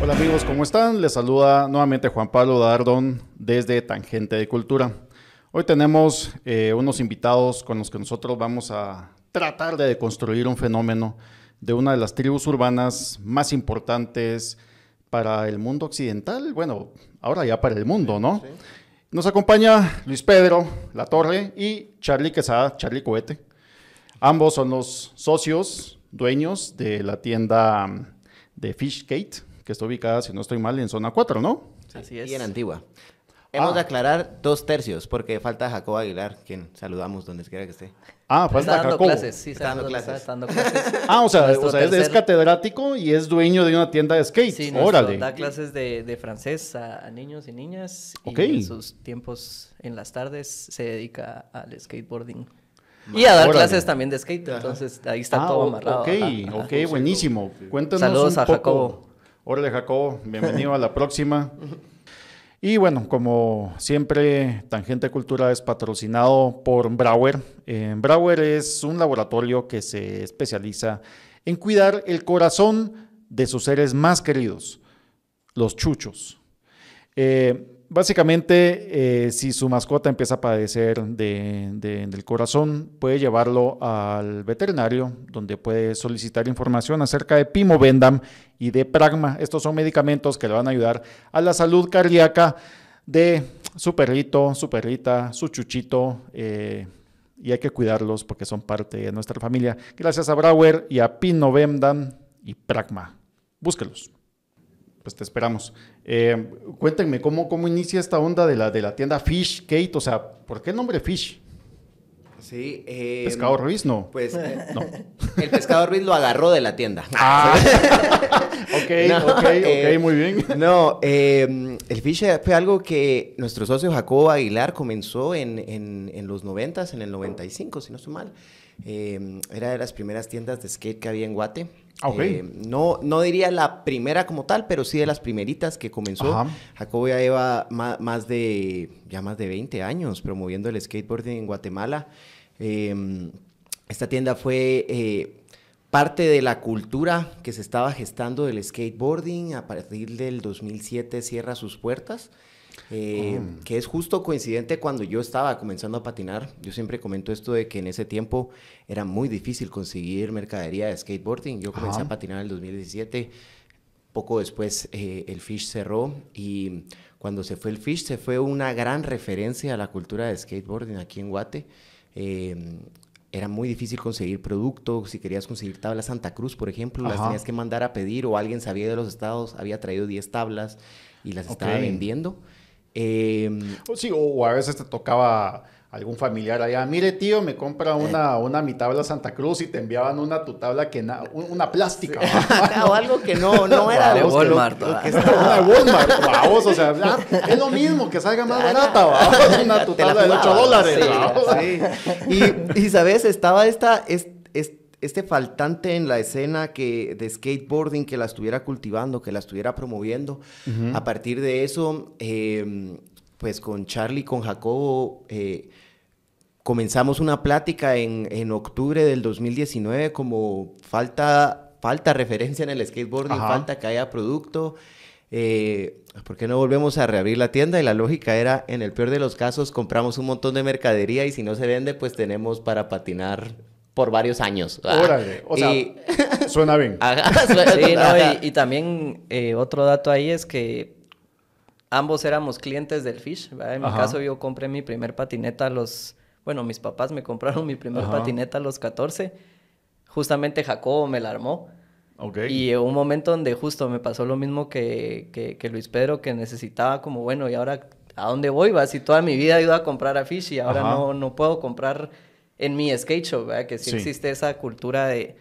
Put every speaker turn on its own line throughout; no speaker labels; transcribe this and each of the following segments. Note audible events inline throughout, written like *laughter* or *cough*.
Hola amigos, ¿cómo están? Les saluda nuevamente Juan Pablo Dardón desde Tangente de Cultura. Hoy tenemos eh, unos invitados con los que nosotros vamos a tratar de construir un fenómeno de una de las tribus urbanas más importantes para el mundo occidental, bueno, ahora ya para el mundo, ¿no? Nos acompaña Luis Pedro La Torre y Charlie Quesada, Charlie Cohete. Ambos son los socios, dueños de la tienda mm, de Fishgate, que está ubicada, si no estoy mal, en zona 4, ¿no?
Así es. Y en Antigua. Hemos de ah. aclarar dos tercios, porque falta Jacob Aguilar, quien saludamos donde quiera que esté. Ah, falta está dando clases, sí, está, dando, clases.
dando clases. *laughs* ah, o sea, o es,
catedrático y es dueño
de una tienda de skate. Sí, Órale. Da
clases de, francés a, niños y niñas. Ok Y en sus tiempos en las tardes se dedica al skateboarding. Y a dar clases también de skate, entonces ahí está ah, todo amarrado. Ok, ok, buenísimo. Cuéntanos Saludos a Jacobo. Órale, Jacobo, bienvenido a
la próxima. *laughs* Y bueno, como siempre, Tangente Cultura es patrocinado por Brauer. Eh, es un laboratorio que se especializa en cuidar el corazón de sus seres más queridos, los chuchos. Eh, básicamente, eh, si su mascota empieza a padecer de, del corazón, puede llevarlo al veterinario, donde puede solicitar información acerca de Pimovendam y de Pragma. Estos son medicamentos que le van a ayudar a la salud cardíaca de su perrito, su perrita, su chuchito. Eh, y hay que cuidarlos porque son parte de nuestra familia. Gracias a Brauer y a Pimobendam y Pragma. Búsquelos. Pues te esperamos eh, cuéntenme, ¿cómo, inicia esta onda de la, de la tienda Fish, Kate? O sea, ¿por qué el nombre Fish?
Sí. Eh, pescado mm, Ruiz no. Pues no. Eh, *laughs* el pescado Ruiz lo agarró de la tienda. *laughs* Ah.
ok, ok, muy
bien. No, em, el Fish fue algo que nuestro socio Jacobo Aguilar comenzó en, los 90, en el 95, si no estoy mal. Em, era de las primeras tiendas de skate que había en Guate. Ah, eh, no, diría la primera como tal, pero sí de las primeritas que comenzó. Jacob Jacobo ya lleva más, de, ya más de 20 años promoviendo el skateboarding en Guatemala. Em, esta tienda fue eh, parte de la cultura que se estaba gestando del skateboarding. A partir del 2007 cierra sus puertas. Eh, mm. que es justo coincidente cuando yo estaba comenzando a patinar. Yo siempre comento esto de que en ese tiempo era muy difícil conseguir mercadería de skateboarding. Yo comencé a patinar en el 2017. Poco después eh, el Fish cerró y cuando se fue el Fish se fue una gran referencia a la cultura de skateboarding aquí en Guate. Em, era muy difícil conseguir productos. Si querías conseguir tablas Santa Cruz, por ejemplo, las tenías que mandar a pedir o alguien sabía de los estados, había traído 10 tablas y las estaba vendiendo. Eh,
sí, o a veces te tocaba algún familiar allá, mire tío, me compra eh. una, una mi tabla Santa Cruz y te enviaban una tu tabla que una plástica. *laughs* o algo que no, no era de Walmart. Walmart, vamos, o sea, *laughs* es lo mismo,
que salga más barata, una tu tabla de 8 dólares. Y, sabes, estaba esta este faltante en la escena que, de skateboarding que la estuviera cultivando, que la estuviera promoviendo. A partir de eso, em, pues con Charlie, con Jacobo, eh, comenzamos una plática en, octubre del 2019 como falta, falta referencia en el skateboarding, falta que haya producto. Eh, ¿por qué no volvemos a reabrir la tienda? Y la lógica era, en el peor de los casos, compramos un montón de mercadería y si no se vende, pues tenemos para patinar
por varios años. Órale, o sea, *laughs* suena bien. *laughs* sí, y, también eh, otro dato ahí es que ambos éramos clientes del Fish. En mi caso yo compré mi primer patineta a los, bueno, mis papás me compraron mi primer patineta a los 14. Justamente Jacobo me la armó. Okay. Y un momento donde justo me pasó lo mismo que, que, Luis Pedro, que necesitaba como, bueno, ¿y ahora a dónde voy? Va, si toda mi vida he ido a comprar a Fish y ahora no, no puedo comprar en mi skate shop, Que sí, existe esa cultura de,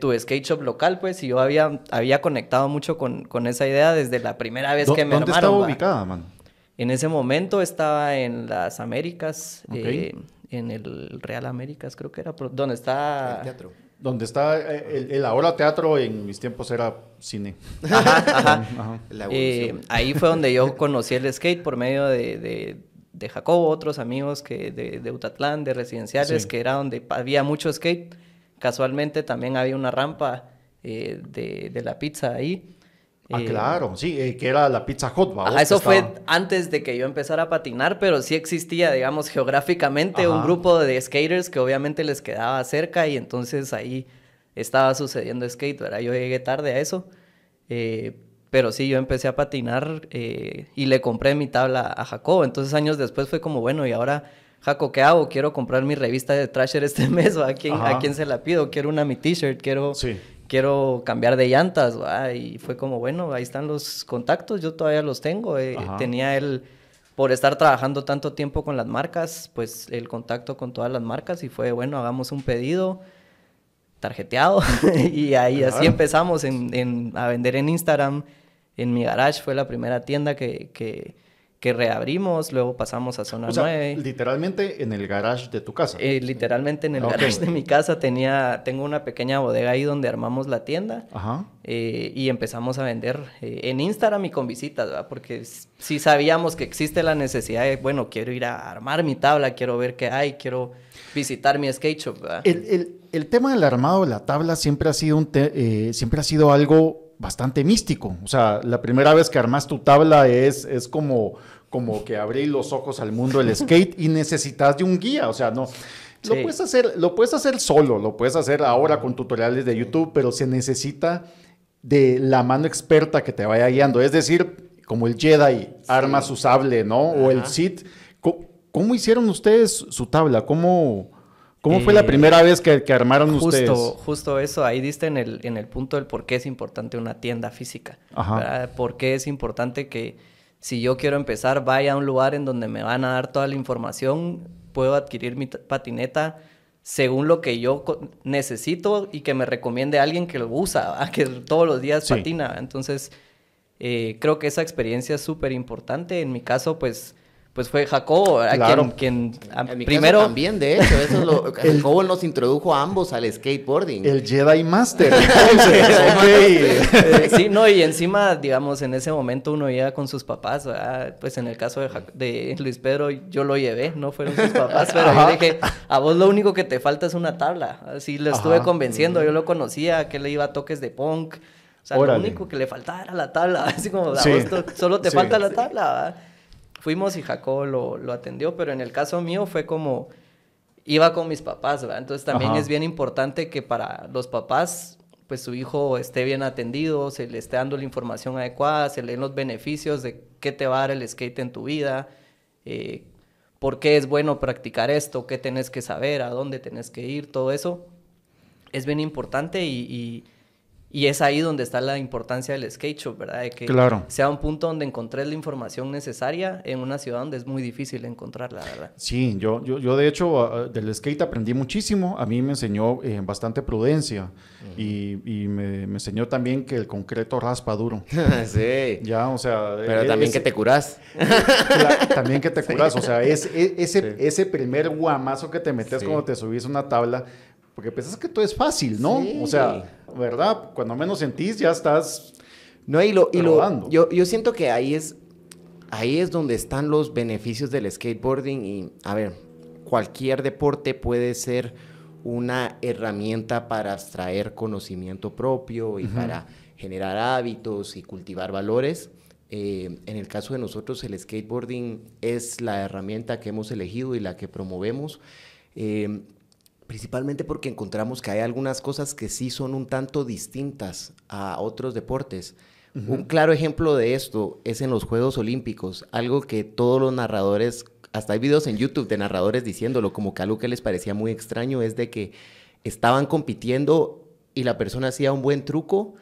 tu skate shop local, pues, y yo había, había conectado mucho con, esa idea desde la primera vez que me ¿Dónde estaba ubicada, man? En ese momento estaba en las Américas, eh, en el Real Américas, creo que era, donde está... El teatro.
Donde está eh, el, ahora teatro, en mis tiempos era cine.
*laughs* Ajá, *laughs* eh, ahí fue donde yo conocí el skate por medio de de Jacobo, otros amigos que de, de Utatlán, de residenciales, que era donde había mucho skate. Casualmente también había una rampa eh, de, la pizza ahí. Ah, eh, claro, sí, eh, que era la pizza hot. eso fue antes de que yo empezara a patinar, pero sí existía, digamos, geográficamente un grupo de skaters que obviamente les quedaba cerca y entonces ahí estaba sucediendo skate, ¿verdad? Yo llegué tarde a eso, pero sí, yo empecé a patinar eh, y le compré mi tabla a Jacobo. Entonces años después fue como, bueno, ¿y ahora Jaco, ¿qué hago? Quiero comprar mi revista de thrasher este *laughs* mes, ¿A quién, ¿a se la pido? Quiero una mi t-shirt, quiero, quiero cambiar de llantas, Y fue como, bueno, ahí están los contactos, yo todavía los tengo. Eh, tenía él, por estar trabajando tanto tiempo con las marcas, pues el contacto con todas las marcas y fue, bueno, hagamos un pedido tarjeteado *laughs* y ahí así empezamos a vender en Instagram en mi garage fue la primera tienda que, reabrimos, luego pasamos a Zona o Literalmente en el garage de tu casa. Eh, literalmente en el ah, garage de mi casa tenía, tengo una pequeña bodega ahí donde armamos la tienda eh, y empezamos a vender eh, en Instagram y con visitas, porque si sabíamos que existe la necesidad de, bueno, quiero ir a armar mi tabla, quiero ver qué hay, quiero visitar mi skate shop.
El, el, tema del armado de la tabla siempre ha sido, un siempre ha sido algo bastante místico. O sea, la primera vez que armas tu tabla es, es como, como que abrís los ojos al mundo del *laughs* skate y necesitas de un guía. O sea, no. Lo, puedes hacer, lo puedes hacer solo, lo puedes hacer ahora con tutoriales de YouTube, pero se necesita de la mano experta que te vaya guiando. Es decir, como el Jedi armas arma su sable, ¿no? O el Sith. ¿Cómo, hicieron ustedes su tabla? ¿Cómo,
¿Cómo fue la eh, primera vez
que, armaron ustedes?
Justo eso, ahí diste en el, en el punto del por qué es importante una tienda física. Ajá. ¿Por qué es importante que si yo quiero empezar vaya a un lugar en donde me van a dar toda la información, puedo adquirir mi patineta según lo que yo necesito y que me recomiende alguien que lo usa, *laughs* que todos los días patina. Entonces, eh, creo que esa experiencia es súper importante. En mi caso, pues pues fue Jacobo, claro. quien, ah, mi primero también de hecho, eso *laughs* el, Jacobo nos introdujo a ambos al skateboarding. *laughs* El Jedi Master. sí, no, y encima, digamos, en ese momento uno iba con sus papás, ¿verdad? pues en el caso de, Luis Pedro yo lo llevé, no fueron sus papás, pero yo dije, a vos lo único que te falta es una tabla. Así lo estuve convenciendo, mm. yo lo conocía, que le iba a toques de punk. O sea, lo único que le faltaba era la tabla, *laughs* así como, a vos solo te falta la tabla. ¿verdad? fuimos y Jacob lo, lo, atendió, pero en el caso mío fue como iba con mis papás, ¿verdad? Entonces también es bien importante que para los papás, pues su hijo esté bien atendido, se le esté dando la información adecuada, se le den los beneficios de qué te va a dar el skate en tu vida, eh, por qué es bueno practicar esto, qué tenés que saber, a dónde tenés que ir, todo eso es bien importante y y es ahí donde está la importancia del skate shop, ¿verdad? De que sea un punto donde encontré la información necesaria en una ciudad donde es muy difícil encontrarla, ¿verdad?
Sí, yo, yo, yo de hecho ah, ah, del skate aprendí muchísimo. A mí me enseñó eh, bastante prudencia y, me, enseñó también que el concreto raspa duro. *laughs* sí. Ya, o sea... Pero también que te curás. también que te *laughs* curás, o sea, es, ese, primer guamazo que te metes cuando te subís una tabla
porque piensas que todo es fácil, ¿no? O sea, ¿verdad? Cuando menos sentís, ya estás. No, y lo. Y lo yo, yo siento que ahí es. Ahí es donde están los beneficios del skateboarding. Y, a ver, cualquier deporte puede ser una herramienta para extraer conocimiento propio y para generar hábitos y cultivar valores. Eh, en el caso de nosotros, el skateboarding es la herramienta que hemos elegido y la que promovemos. Eh, Principalmente porque encontramos que hay algunas cosas que sí son un tanto distintas a otros deportes. Un claro ejemplo de esto es en los Juegos Olímpicos, algo que todos los narradores, hasta hay videos en YouTube de narradores diciéndolo, como que algo que les parecía muy extraño es de que estaban compitiendo y la persona hacía un buen truco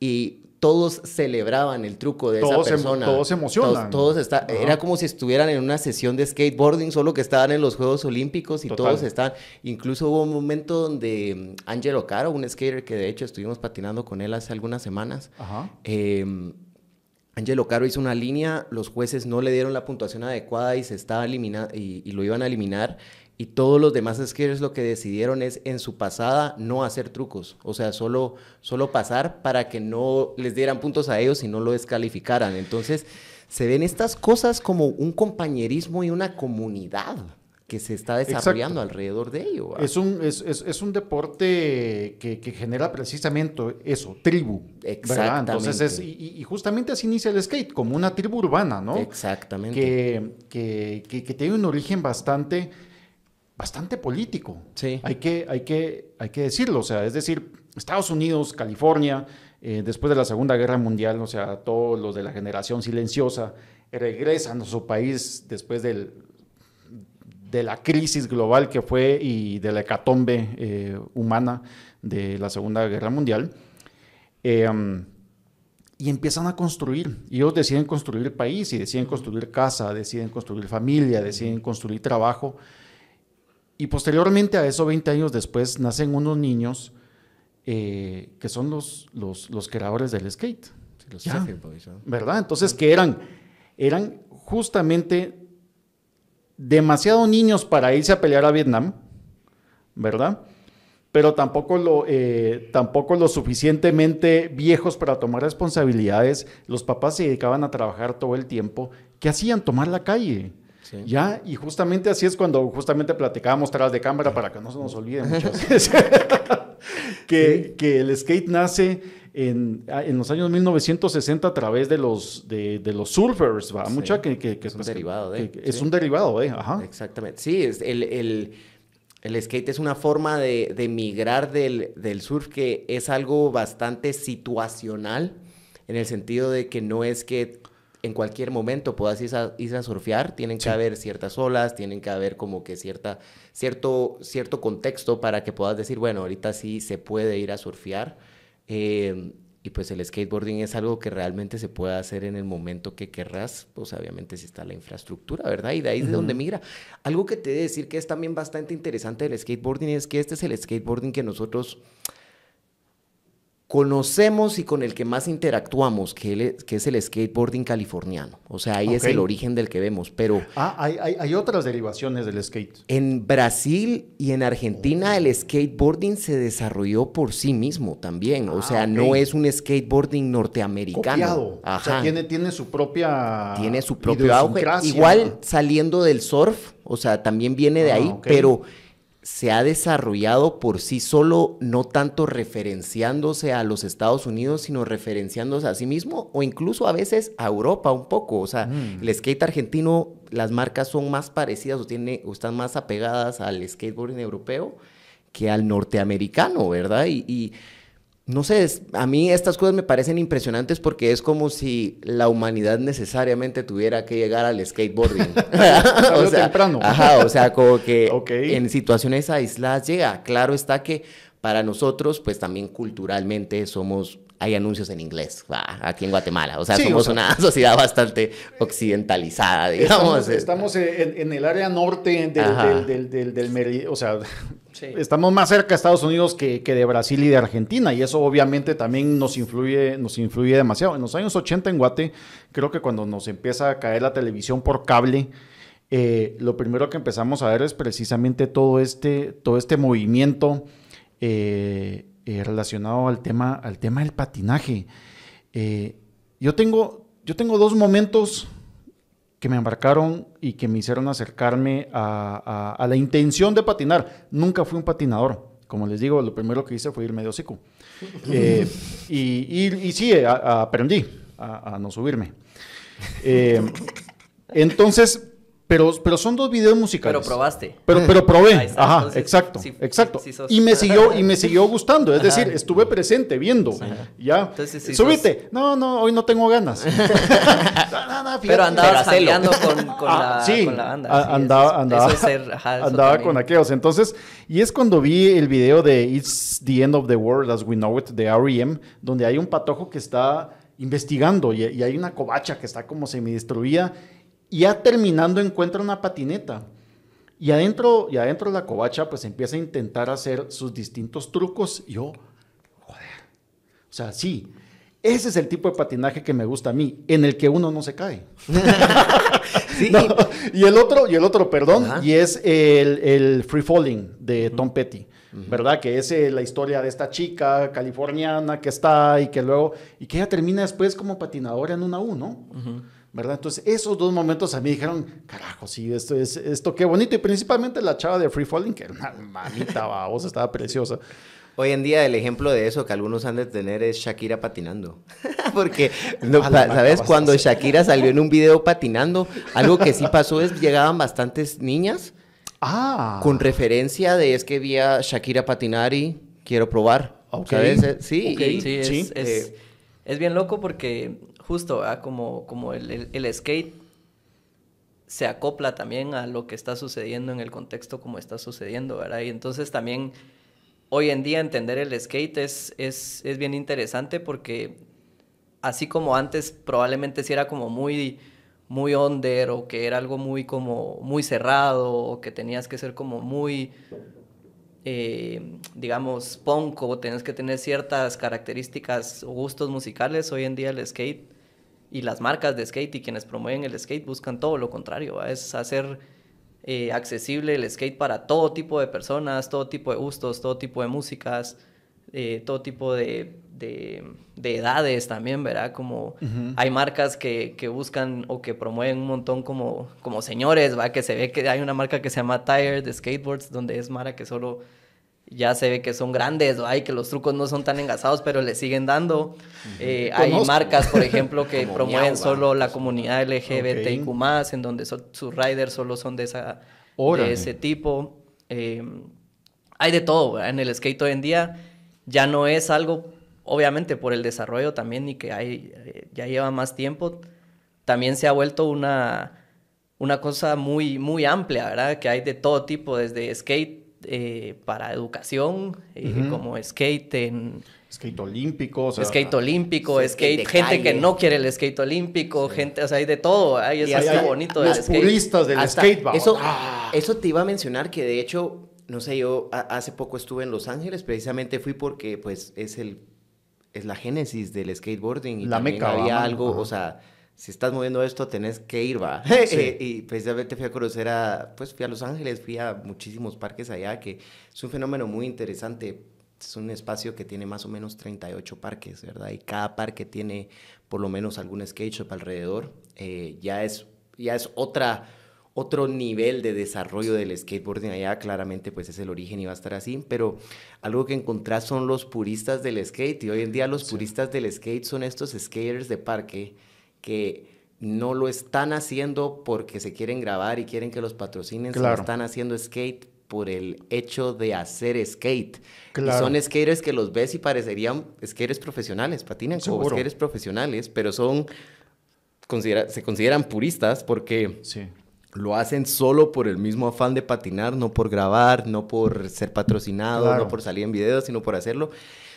y todos celebraban el truco de esa em- persona. todos se emocionaban. Todos, era como si estuvieran en una sesión de skateboarding, solo que estaban en los Juegos Olímpicos y todos estaban. Incluso hubo un momento donde mm, Angelo Caro, un skater que de hecho estuvimos patinando con él hace algunas semanas, em, Angelo Caro hizo una línea, los jueces no le dieron la puntuación adecuada y se estaba y lo iban a eliminar y todos los demás skaters lo que decidieron es en su pasada no hacer trucos, o sea, solo, solo pasar para que no les dieran puntos a ellos y no lo descalificaran. Entonces, se ven estas cosas como un compañerismo y una comunidad que se está desarrollando alrededor de ello. Es un, es,
un deporte que, genera precisamente eso,
tribu. Exactamente. Entonces
y, justamente así inicia el skate, como una tribu urbana, ¿no? Exactamente. Que, que tiene un origen bastante bastante político. Sí. Hay que, hay, que, hay que decirlo, o sea, es decir, Estados Unidos, California, eh, después de la Segunda Guerra Mundial, o sea, todos los de la generación silenciosa regresan a su país después del, de la crisis global que fue y de la hecatombe eh, humana de la Segunda Guerra Mundial. Em, y empiezan a construir. ellos deciden construir país y deciden construir casa, deciden construir familia, deciden construir trabajo. Y posteriormente a eso, 20 años después, nacen unos niños eh, que son los, los, creadores del skate. ¿Verdad? Entonces, que eran, eran justamente demasiado niños para irse a pelear a Vietnam, ¿verdad? Pero tampoco lo, eh, tampoco lo suficientemente viejos para tomar responsabilidades. Los papás se dedicaban a trabajar todo el tiempo. ¿Qué hacían? Tomar la calle. Ya, y justamente así es cuando justamente platicábamos tras de cámara para que no se nos olvide muchas *laughs* *laughs* que, el skate nace en, ah, los años 1960 a través de los, de, los surfers, Mucha que, es un pues derivado Es
un derivado ajá. Exactamente. Sí, es el, skate es una forma de, de migrar del, del, surf que es algo bastante situacional en el sentido de que no es que en cualquier momento puedas ir a, surfear, tienen que haber ciertas olas, tienen que haber como que cierta, cierto, cierto contexto para que puedas decir, bueno, ahorita sí se puede ir a surfear. Eh, y pues el skateboarding es algo que realmente se puede hacer en el momento que querrás, pues obviamente si está la infraestructura, ¿verdad? Y de ahí es de donde migra. Algo que te he de decir que es también bastante interesante del skateboarding es que este es el skateboarding que nosotros conocemos y con el que más interactuamos, que, es el skateboarding californiano. O sea, ahí es el origen del que vemos, pero... Ah, hay, otras derivaciones del skate. En Brasil y en Argentina el skateboarding se desarrolló por sí mismo también. O ah, sea, no es un skateboarding norteamericano. Copiado. Ajá. O sea, tiene,
tiene su propia... Tiene su propio auge. Igual
saliendo del surf, o sea, también viene de ah, ahí, pero se ha desarrollado por sí solo, no tanto referenciándose a los Estados Unidos, sino referenciándose a sí mismo o incluso a veces a Europa un poco. O sea, mm. el skate argentino, las marcas son más parecidas o, tiene, o están más apegadas al skateboarding europeo que al norteamericano, ¿verdad? y no sé, a mí estas cosas me parecen impresionantes porque es como si la humanidad necesariamente tuviera que llegar al skateboarding. *laughs* *laughs* o sea, temprano. Ajá, o sea, como que *laughs* en situaciones aisladas llega. Claro está que para nosotros, pues también culturalmente somos hay anuncios en inglés aquí en Guatemala. O sea, somos una *laughs* sociedad bastante occidentalizada, digamos. Este.
Estamos, en, el área norte del, del, o sea, *laughs* estamos más cerca de Estados Unidos que, que, de Brasil y de Argentina y eso obviamente también nos influye, nos influye demasiado. En los años 80 en Guate, creo que cuando nos empieza a caer la televisión por cable, eh, lo primero que empezamos a ver es precisamente todo este, todo este movimiento. Eh, eh, relacionado al tema, al tema del patinaje. Eh, yo, tengo, yo tengo dos momentos que me embarcaron y que me hicieron acercarme a, la intención de patinar. Nunca fui un patinador. Como les digo, lo primero que hice fue ir medio seco. y, y, sí, aprendí a, no subirme. Eh, entonces, pero, pero son dos videos musicales. Pero probaste. Pero, pero probé. Ajá, exacto. exacto. y me siguió, y me siguió *laughs* gustando. Es decir, estuve presente viendo.
Ya. Subiste.
No, no, hoy no tengo ganas. *laughs*
pero andabas peleando ah, con, la, banda.
Sí, andaba, andaba, andaba con aquellos. Entonces, y es cuando vi el video de It's the End of the World as We Know It, de R.E.M., donde hay un patojo que está investigando y, hay una cobacha que está como semi destruida ya terminando encuentra una patineta. Y adentro, y adentro la covacha pues empieza a intentar hacer sus distintos trucos. yo, joder. O sea, sí, ese es el tipo de patinaje que me gusta a mí, en el que uno no se cae. *laughs* y el otro, y el otro, perdón, y es el, free falling de Tom Petty, ¿verdad? Que es eh, la historia de esta chica californiana que está y que luego, y que ella termina después como patinadora en una U, ¿no? ¿verdad? Entonces, esos dos momentos a mí dijeron, carajo, sí, esto es esto qué bonito. Y principalmente la chava de Free Falling, que era una *laughs*
mamita babosa, estaba preciosa. Hoy en día el ejemplo de eso que algunos han de tener es Shakira patinando. *laughs* Porque, *laughs* ¿sabes? Cuando Shakira salió en un video patinando, algo que sí pasó es llegaban bastantes niñas ah. con referencia de es que vi a Shakira patinar y quiero probar. Okay. ¿Sabes? Eh, sí, sí, es,
es bien loco porque justo, como, el, skate se acopla también a lo que está sucediendo en el contexto como está sucediendo, ¿verdad? Y entonces también hoy en día entender el skate es, bien interesante porque así como antes probablemente si era como muy muy under o que era algo muy cerrado o que tenías que ser como muy eh, digamos, punk o tenías que tener ciertas características o gustos musicales. Hoy en día el skate y las marcas de skate y quienes promueven el skate buscan todo lo contrario, es hacer eh, accesible el skate para todo tipo de personas, todo tipo de gustos, todo tipo de músicas, eh, todo tipo de, de, edades también, ¿verdad? Como hay marcas que, que, buscan o que promueven un montón como, como señores, ¿va? Que se ve que hay una marca que se llama Tire de Skateboards, donde es Mara que solo ya se ve que son grandes, hay que los trucos no son tan engasados, pero le siguen dando. Eh, hay marcas, por ejemplo, que *laughs* promueven solo ah, la pues, comunidad y okay. en donde sus riders solo son de, esa, ese tipo. Eh, hay de todo, en el skate hoy en día ya no es algo, obviamente por el desarrollo también y que hay, eh, ya lleva más tiempo, también se ha vuelto una, una cosa muy, muy amplia, ¿verdad? Que hay de todo tipo, desde skate eh, para educación, eh, como skate en... Skate olímpico, skate olímpico, skate, gente que no quiere el skate olímpico, gente, o sea, hay de todo, hay eso bonito los puristas del Eso, te iba a mencionar que de hecho, no sé, yo hace poco estuve en
Los Ángeles, precisamente fui porque pues es el es la génesis del skateboarding y también había algo, o sea, si estás moviendo esto, tenés que ir, va. *laughs* Eh, y precisamente fui a conocer a, pues fui a Los Ángeles, fui a muchísimos parques allá, que es un fenómeno muy interesante. Es un espacio que tiene más o menos 38 parques, ¿verdad? Y cada parque tiene por lo menos algún skate shop alrededor. Eh, ya es, ya es otra, otro nivel de desarrollo del skateboarding allá, claramente pues es el origen y va a estar así, pero algo que encontrás son los puristas del skate y hoy en día los puristas del skate son estos skaters de parque que no lo están haciendo porque se quieren grabar y quieren que los patrocinen, están haciendo skate por el hecho de hacer skate. Y son skaters que los ves y parecerían skaters profesionales, patinan como skaters profesionales, pero son se consideran puristas porque lo hacen solo por el mismo afán de patinar, no por grabar, no por ser patrocinado, no por salir en videos, sino por hacerlo.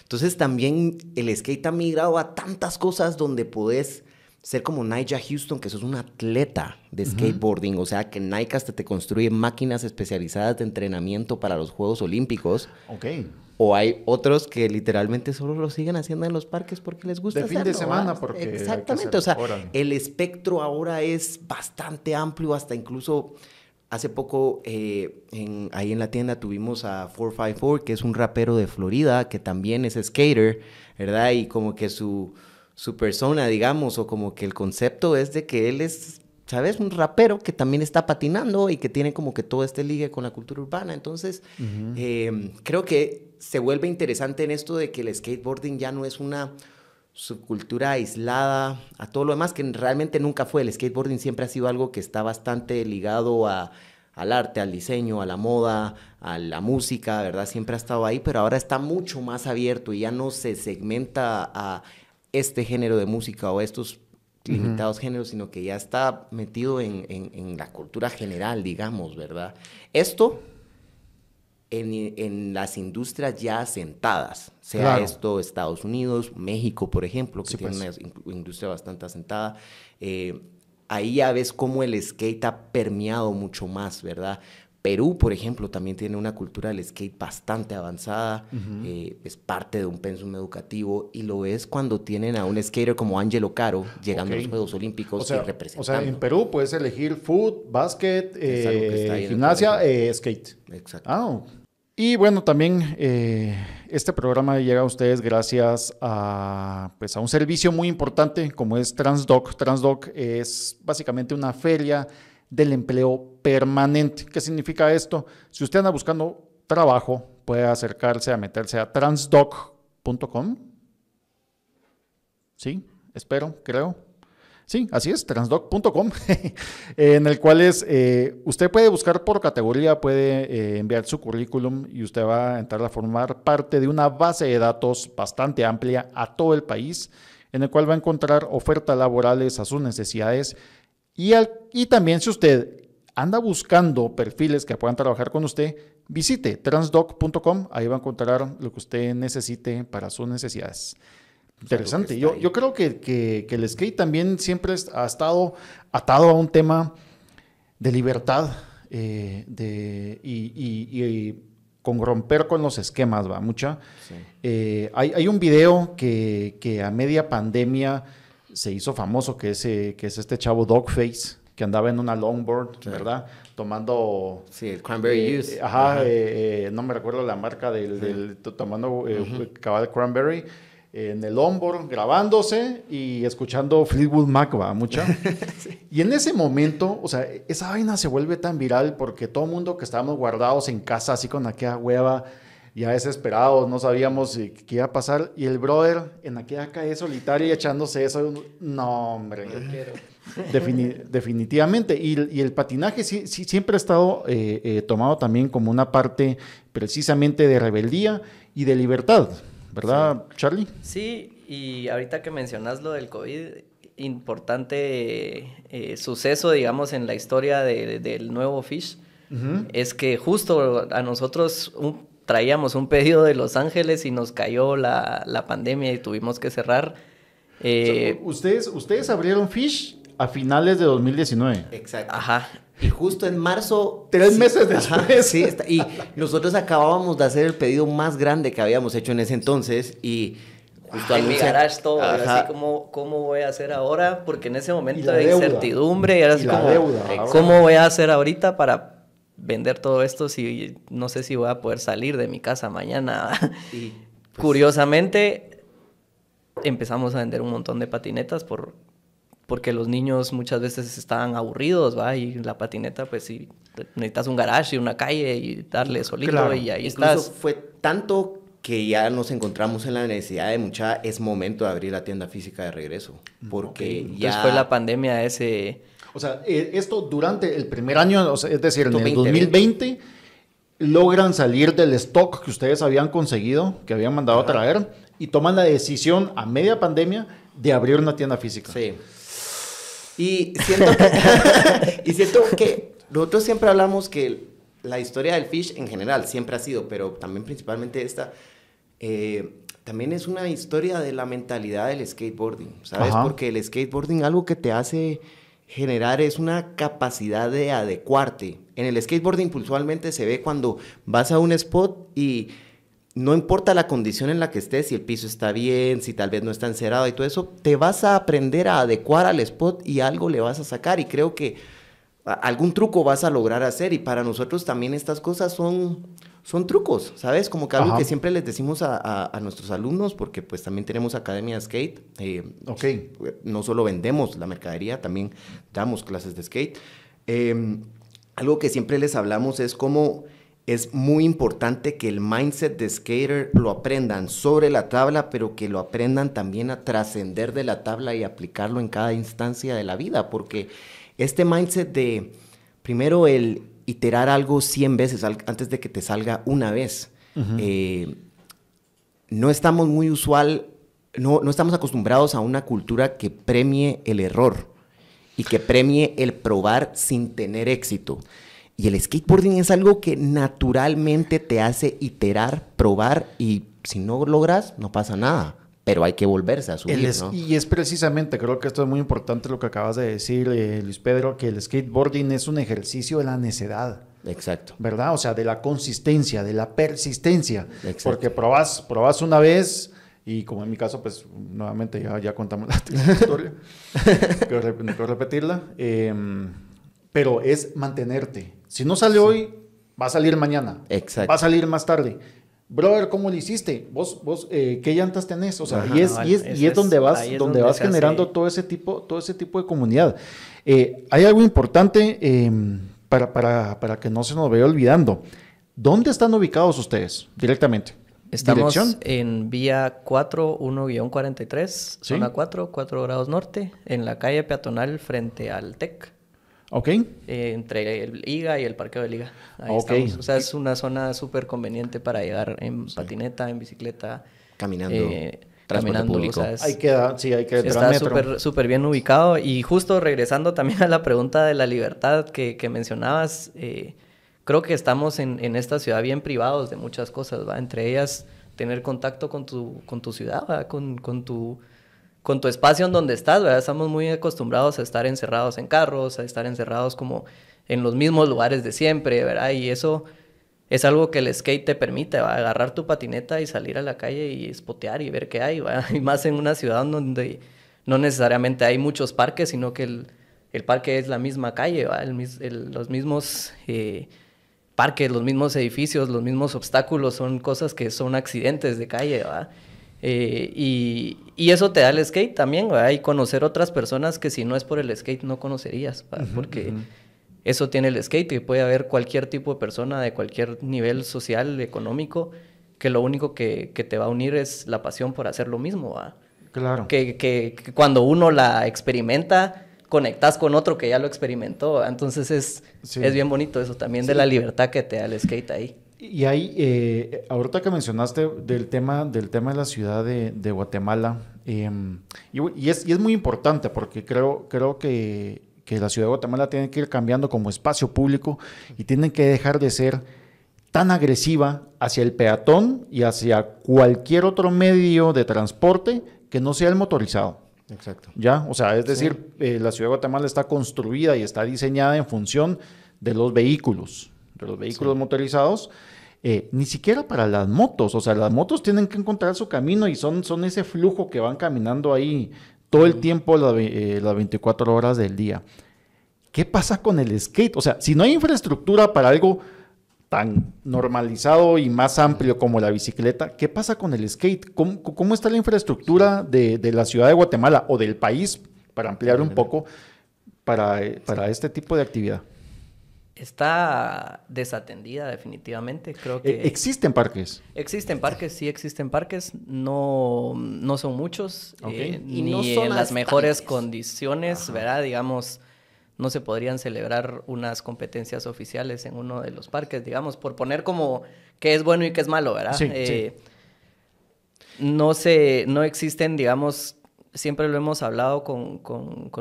Entonces también el skate ha migrado a tantas cosas donde podés ser como Nigel Houston, que sos un atleta de skateboarding, o sea que Nike hasta te construye máquinas especializadas de entrenamiento para los Juegos Olímpicos. Ok. O hay otros que literalmente solo lo siguen haciendo en los parques porque les gusta. De fin de semana, porque. Exactamente, o sea, el espectro ahora es bastante amplio, hasta incluso. Hace poco eh, en, ahí en la tienda tuvimos a 454, que es un rapero de Florida, que también es skater, ¿verdad? Y como que su, su persona, digamos, o como que el concepto es de que él es, ¿sabes? Un rapero que también está patinando y que tiene como que todo este ligue con la cultura urbana. Entonces, em, creo que se vuelve interesante en esto de que el skateboarding ya no es una subcultura aislada a todo lo demás, que realmente nunca fue. El skateboarding siempre ha sido algo que está bastante ligado al arte, al diseño, a la moda, a la música, ¿verdad? Siempre ha estado ahí, pero ahora está mucho más abierto y ya no se segmenta a este género de música o estos limitados géneros, sino que ya está metido en, la cultura general, digamos, ¿verdad? Esto en, las industrias ya asentadas, sea esto Estados Unidos, México, por ejemplo, que pues. una industria bastante asentada. Eh, ahí ya ves cómo el skate ha permeado mucho más, ¿verdad? Perú, por ejemplo, también tiene una cultura del skate bastante avanzada, eh, es parte de un pensum educativo y lo es cuando tienen a un skater como Angelo Caro llegando a los Juegos Olímpicos y representando. O sea, en
Perú puedes elegir foot, básquet, eh, gimnasia, eh, skate. Exacto. Ah, y bueno, también este programa llega a ustedes gracias a, pues, a un servicio muy importante como es Transdoc. Transdoc es básicamente una feria del empleo permanente. ¿Qué significa esto? Si usted anda buscando trabajo, puede acercarse a meterse a transdoc.com. Sí, espero, creo. Sí, así es, transdoc.com, *laughs* en el cual es, eh, usted puede buscar por categoría, puede eh, enviar su currículum y usted va a entrar a formar parte de una base de datos bastante amplia a todo el país, en el cual va a encontrar ofertas laborales a sus necesidades y, también si usted anda buscando perfiles que puedan trabajar con usted, visite transdoc.com, ahí va a encontrar lo que usted necesite para sus necesidades. Pues Interesante. Yo, creo que, el skate también siempre ha estado atado a un tema de libertad eh, de, y, con romper con los esquemas, va mucha. Eh, hay, un video que, que a media pandemia se hizo famoso, que ese eh, que es este chavo Dogface, que andaba en una longboard, ¿verdad? Tomando... Sí, cranberry eh, juice. Eh, ajá, no me recuerdo la marca del... tomando cabal cranberry en el longboard, grabándose y escuchando Fleetwood Mac, va, mucha. *laughs* Y en ese momento, o sea, esa vaina se vuelve tan viral porque todo el mundo que estábamos guardados en casa así con aquella hueva ya desesperados, no sabíamos qué iba a pasar. Y el brother en aquella calle solitaria echándose eso, no, hombre. quiero definitivamente. Y, el patinaje siempre ha estado eh, eh, tomado también como una parte precisamente de rebeldía y de libertad, ¿verdad, Charlie?
Sí, y ahorita que mencionas lo del COVID, importante eh, suceso, digamos, en la historia del nuevo Fish. Es que justo a nosotros un traíamos un pedido de Los Ángeles y nos cayó la, la pandemia y tuvimos que cerrar. Eh, ustedes, ustedes abrieron Fish
a finales de 2019.
Exacto. Ajá. Y justo
en marzo. Tres meses después. sí, y nosotros acabábamos de hacer el pedido más grande que habíamos hecho en ese entonces y. Justo en mi garage todo, así
como, ¿cómo voy a hacer ahora? Porque en ese momento de incertidumbre incertidumbre, era así como, deuda, ¿cómo voy a hacer ahorita para vender todo esto si no sé si voy a poder salir de mi casa mañana. Pues, *laughs* Curiosamente, empezamos a vender un montón de patinetas por, porque los niños muchas veces estaban aburridos, ¿va? Y la patineta, pues si necesitas un garage y una calle y darle solito y ahí Incluso estás.
fue tanto que ya nos encontramos en la necesidad de mucha, es momento de abrir la tienda física de regreso,
mm. porque ya... después la pandemia ese o sea, eh,
esto durante el primer año, es decir, en el 2020, logran salir del stock que ustedes habían conseguido, que habían mandado a traer, y toman la decisión a media pandemia de abrir una
tienda física. Sí. Y siento que, *laughs* y siento que nosotros siempre hablamos que la historia del Fish en general siempre ha sido, pero también principalmente esta, eh, también es una historia de la mentalidad del skateboarding, ¿sabes? Porque el skateboarding algo que te hace generar es una capacidad de adecuarte. En el skateboarding impulsualmente, se ve cuando vas a un spot y no importa la condición en la que estés, si el piso está bien, si tal vez no está encerado y todo eso, te vas a aprender a adecuar al spot y algo le vas a sacar. Y creo que algún truco vas a lograr hacer. Y para nosotros también estas cosas son son trucos, ¿sabes? Como que algo que siempre les decimos a, nuestros alumnos, porque pues también tenemos Academia Skate. Eh, ok. No solo vendemos la mercadería, también damos clases de skate. Em, algo que siempre les hablamos es cómo es muy importante que el mindset de skater lo aprendan sobre la tabla, pero que lo aprendan también a trascender de la tabla y aplicarlo en cada instancia de la vida, porque este mindset de primero el iterar algo 100 veces antes de que te salga una vez. Eh, no estamos muy usual, no, no, estamos acostumbrados a una cultura que premie el error y que premie el probar sin tener éxito. Y el skateboarding es algo que naturalmente te hace iterar, probar y si no logras, no pasa nada pero hay que volverse a subir. Es, ¿no?
Y es precisamente, creo que esto es muy importante lo que acabas de decir, eh, Luis Pedro, que el skateboarding es un ejercicio de la necedad. Exacto. ¿Verdad? O sea, de la consistencia, de la persistencia. Porque probas una vez, y como en mi caso, pues nuevamente ya, ya contamos la historia. *laughs* No quiero, repetirla. Em, pero es mantenerte. Si no sale hoy, va a salir mañana. Exacto. Va a salir más tarde brother, ¿cómo lo hiciste? ¿Vos, vos eh, qué llantas tenés? O sea, y, es, y, es, y, es, donde vas, donde, vas generando todo, ese tipo, todo ese tipo de comunidad. Eh, hay algo importante em, para, para, que no se nos vaya olvidando. ¿Dónde están ubicados ustedes directamente?
Estamos en vía 41-43, zona 4, 4 grados norte, en la calle peatonal frente al TEC. Ok. Eh, entre el Liga y el parqueo de Liga. Ahí O sea, es una zona súper conveniente para llegar en patineta, en bicicleta. Caminando. Eh, caminando, público. hay que, sí, hay que Está súper bien ubicado. Y justo regresando también a la pregunta de la libertad que, mencionabas, eh, creo que estamos en, esta ciudad bien privados de muchas cosas, ¿va? Entre ellas, tener contacto con tu, con tu ciudad, ¿va? con tu con tu espacio en donde estás, ¿verdad? Estamos muy acostumbrados a estar encerrados en carros, a estar encerrados como en los mismos lugares de siempre, ¿verdad? Y eso es algo que el skate te permite, agarrar tu patineta y salir a la calle y spotear y ver qué hay, ¿verdad? *laughs* y más en una ciudad donde no necesariamente hay muchos parques, sino que el, parque es la misma calle, los mismos eh, parques, los mismos edificios, los mismos obstáculos, son cosas que son accidentes de calle. ¿verdad? Eh, y, eso te da el skate también, ¿verdad? Y conocer otras personas que si no es por el skate no conocerías, porque eso tiene el skate, y puede haber cualquier tipo de persona de cualquier nivel social, económico, que lo único que, te va a unir es la pasión por hacer lo mismo, Claro. Que, cuando uno la experimenta, conectas con otro que ya lo experimentó. Entonces es, es bien bonito eso también de la libertad que te da el skate ahí.
Y ahí, eh, ahorita que mencionaste del tema, del tema de la ciudad de, Guatemala, em,
y, es, muy
importante porque creo, que, la ciudad de Guatemala tiene que ir cambiando como espacio público y tienen que dejar de ser tan agresiva hacia el peatón y hacia cualquier otro medio de transporte que no sea el motorizado. Exacto. Ya, o sea, es decir, eh, la ciudad de Guatemala está construida y está diseñada en función de los vehículos, de los vehículos motorizados eh, ni siquiera para las motos, o sea, las motos tienen que encontrar su camino y son, son ese flujo que van caminando ahí todo el tiempo, eh, las 24 horas del día. ¿Qué pasa con el skate? O sea, si no hay infraestructura para algo tan normalizado y más amplio como la bicicleta, ¿qué pasa con el skate? ¿Cómo, está la infraestructura de, de, la ciudad de Guatemala o del país, para ampliar un poco, para, eh, para este tipo de actividad?
está desatendida definitivamente, creo e, que... ¿Existen parques? Existen parques, sí existen parques, no, no son muchos, eh, ¿Y ni en las mejores condiciones, ¿verdad? Digamos, no se podrían celebrar unas competencias oficiales en uno de los parques, digamos, por poner como qué es bueno y qué es malo, ¿verdad? Eh, no, se, no existen, digamos, siempre lo hemos hablado con,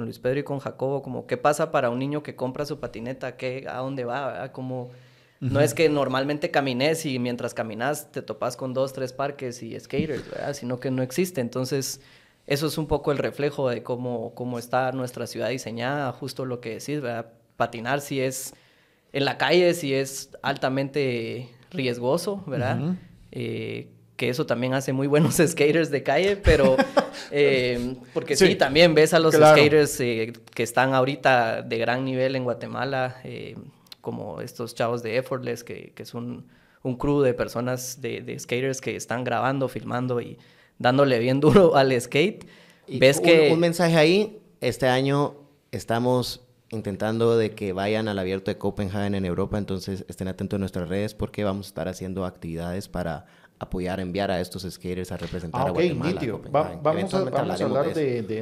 Luis Pedro y con Jacobo, como qué pasa para un niño que compra su patineta, ¿Qué, a dónde va, como... No es que normalmente camines y mientras caminas te topas con dos, tres parques y skaters, ¿verdad? Sino que no existe. Entonces, eso es un poco el reflejo de cómo, cómo está nuestra ciudad diseñada, justo lo que decís, ¿verdad? Patinar si es en la calle, si es altamente riesgoso, ¿verdad? que eso también hace muy buenos *laughs* skaters de calle, pero eh, porque sí, también ves a los skaters eh, que están ahorita de gran nivel en Guatemala, eh, como estos chavos de Effortless, que, que es un, un, crew de personas, de, skaters que están grabando, filmando y dándole bien *laughs* duro al skate. ves un, que... Un mensaje ahí, este año estamos intentando de que vayan al abierto de Copenhagen
en Europa, entonces estén atentos a nuestras redes porque vamos a estar haciendo actividades para apoyar,
enviar a estos skaters a representar ah, a Guatemala.
vamos, a, hablar de, de,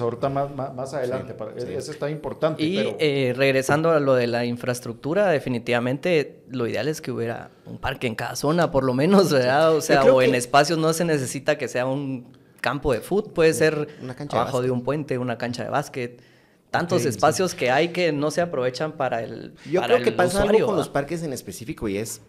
ahorita más, adelante. E-, eso está
importante. Y eh, regresando a lo de la infraestructura, definitivamente lo ideal es que hubiera un parque en cada zona, por lo menos, ¿verdad? O sea, o en espacios no se necesita que sea un campo de fútbol, puede ser una abajo de, un puente, una cancha de básquet. Tantos espacios que hay que no se aprovechan para el. Yo creo que pasa algo con los parques
en específico y es.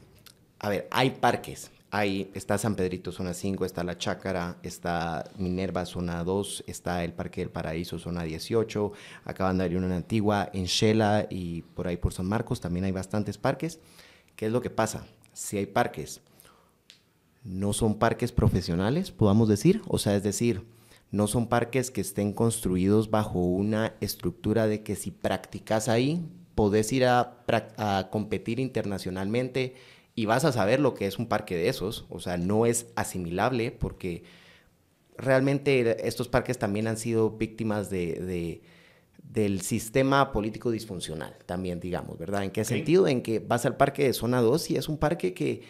A ver, hay parques, Ahí está San Pedrito, zona 5, está La Chácara, está Minerva, zona 2, está el Parque del Paraíso, zona 18, acaban de abrir una Antigua, en Shela y por ahí por San Marcos también hay bastantes parques. ¿Qué es lo que pasa? Si hay parques, no son parques profesionales, podamos decir, o sea, es decir, no son parques que estén construidos bajo una estructura de que si practicas ahí, podés ir a competir internacionalmente y vas a saber lo que es un parque de esos, o sea, no es asimilable porque realmente estos parques también han sido víctimas de, del sistema político disfuncional, también digamos, ¿verdad? ¿En qué sentido? En que vas al parque de zona 2 y es un parque que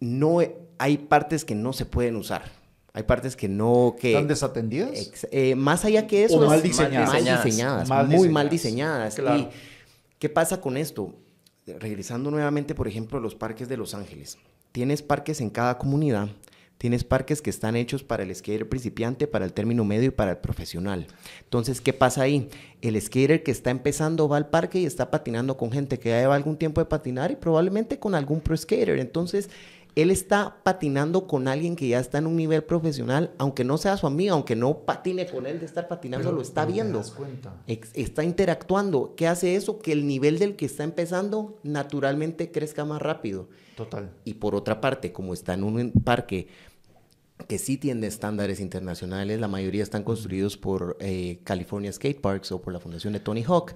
no e, hay partes que no se pueden usar. Hay partes que no... Que, ¿Están desatendidas? Eh, más allá que eso... O mal diseñadas. muy mal diseñadas. qué pasa con esto? regresando nuevamente, por ejemplo, los parques de Los Ángeles. Tienes parques en cada comunidad, tienes parques que están hechos para el skater principiante, para el término medio y para el profesional. Entonces, ¿qué pasa ahí? El skater que está empezando va al parque y está patinando con gente que ya lleva algún tiempo de patinar y probablemente con algún pro skater. Entonces, él está patinando con alguien que ya está en un nivel profesional, aunque no sea su amigo, aunque no patine con él de estar patinando, lo está viendo. Está interactuando. ¿Qué hace eso? Que el nivel del que está empezando naturalmente crezca más rápido. Total. Y por otra parte, como está en un parque que sí tiene estándares internacionales, la mayoría están construidos por eh, California Skate Parks o por la fundación de Tony Hawk.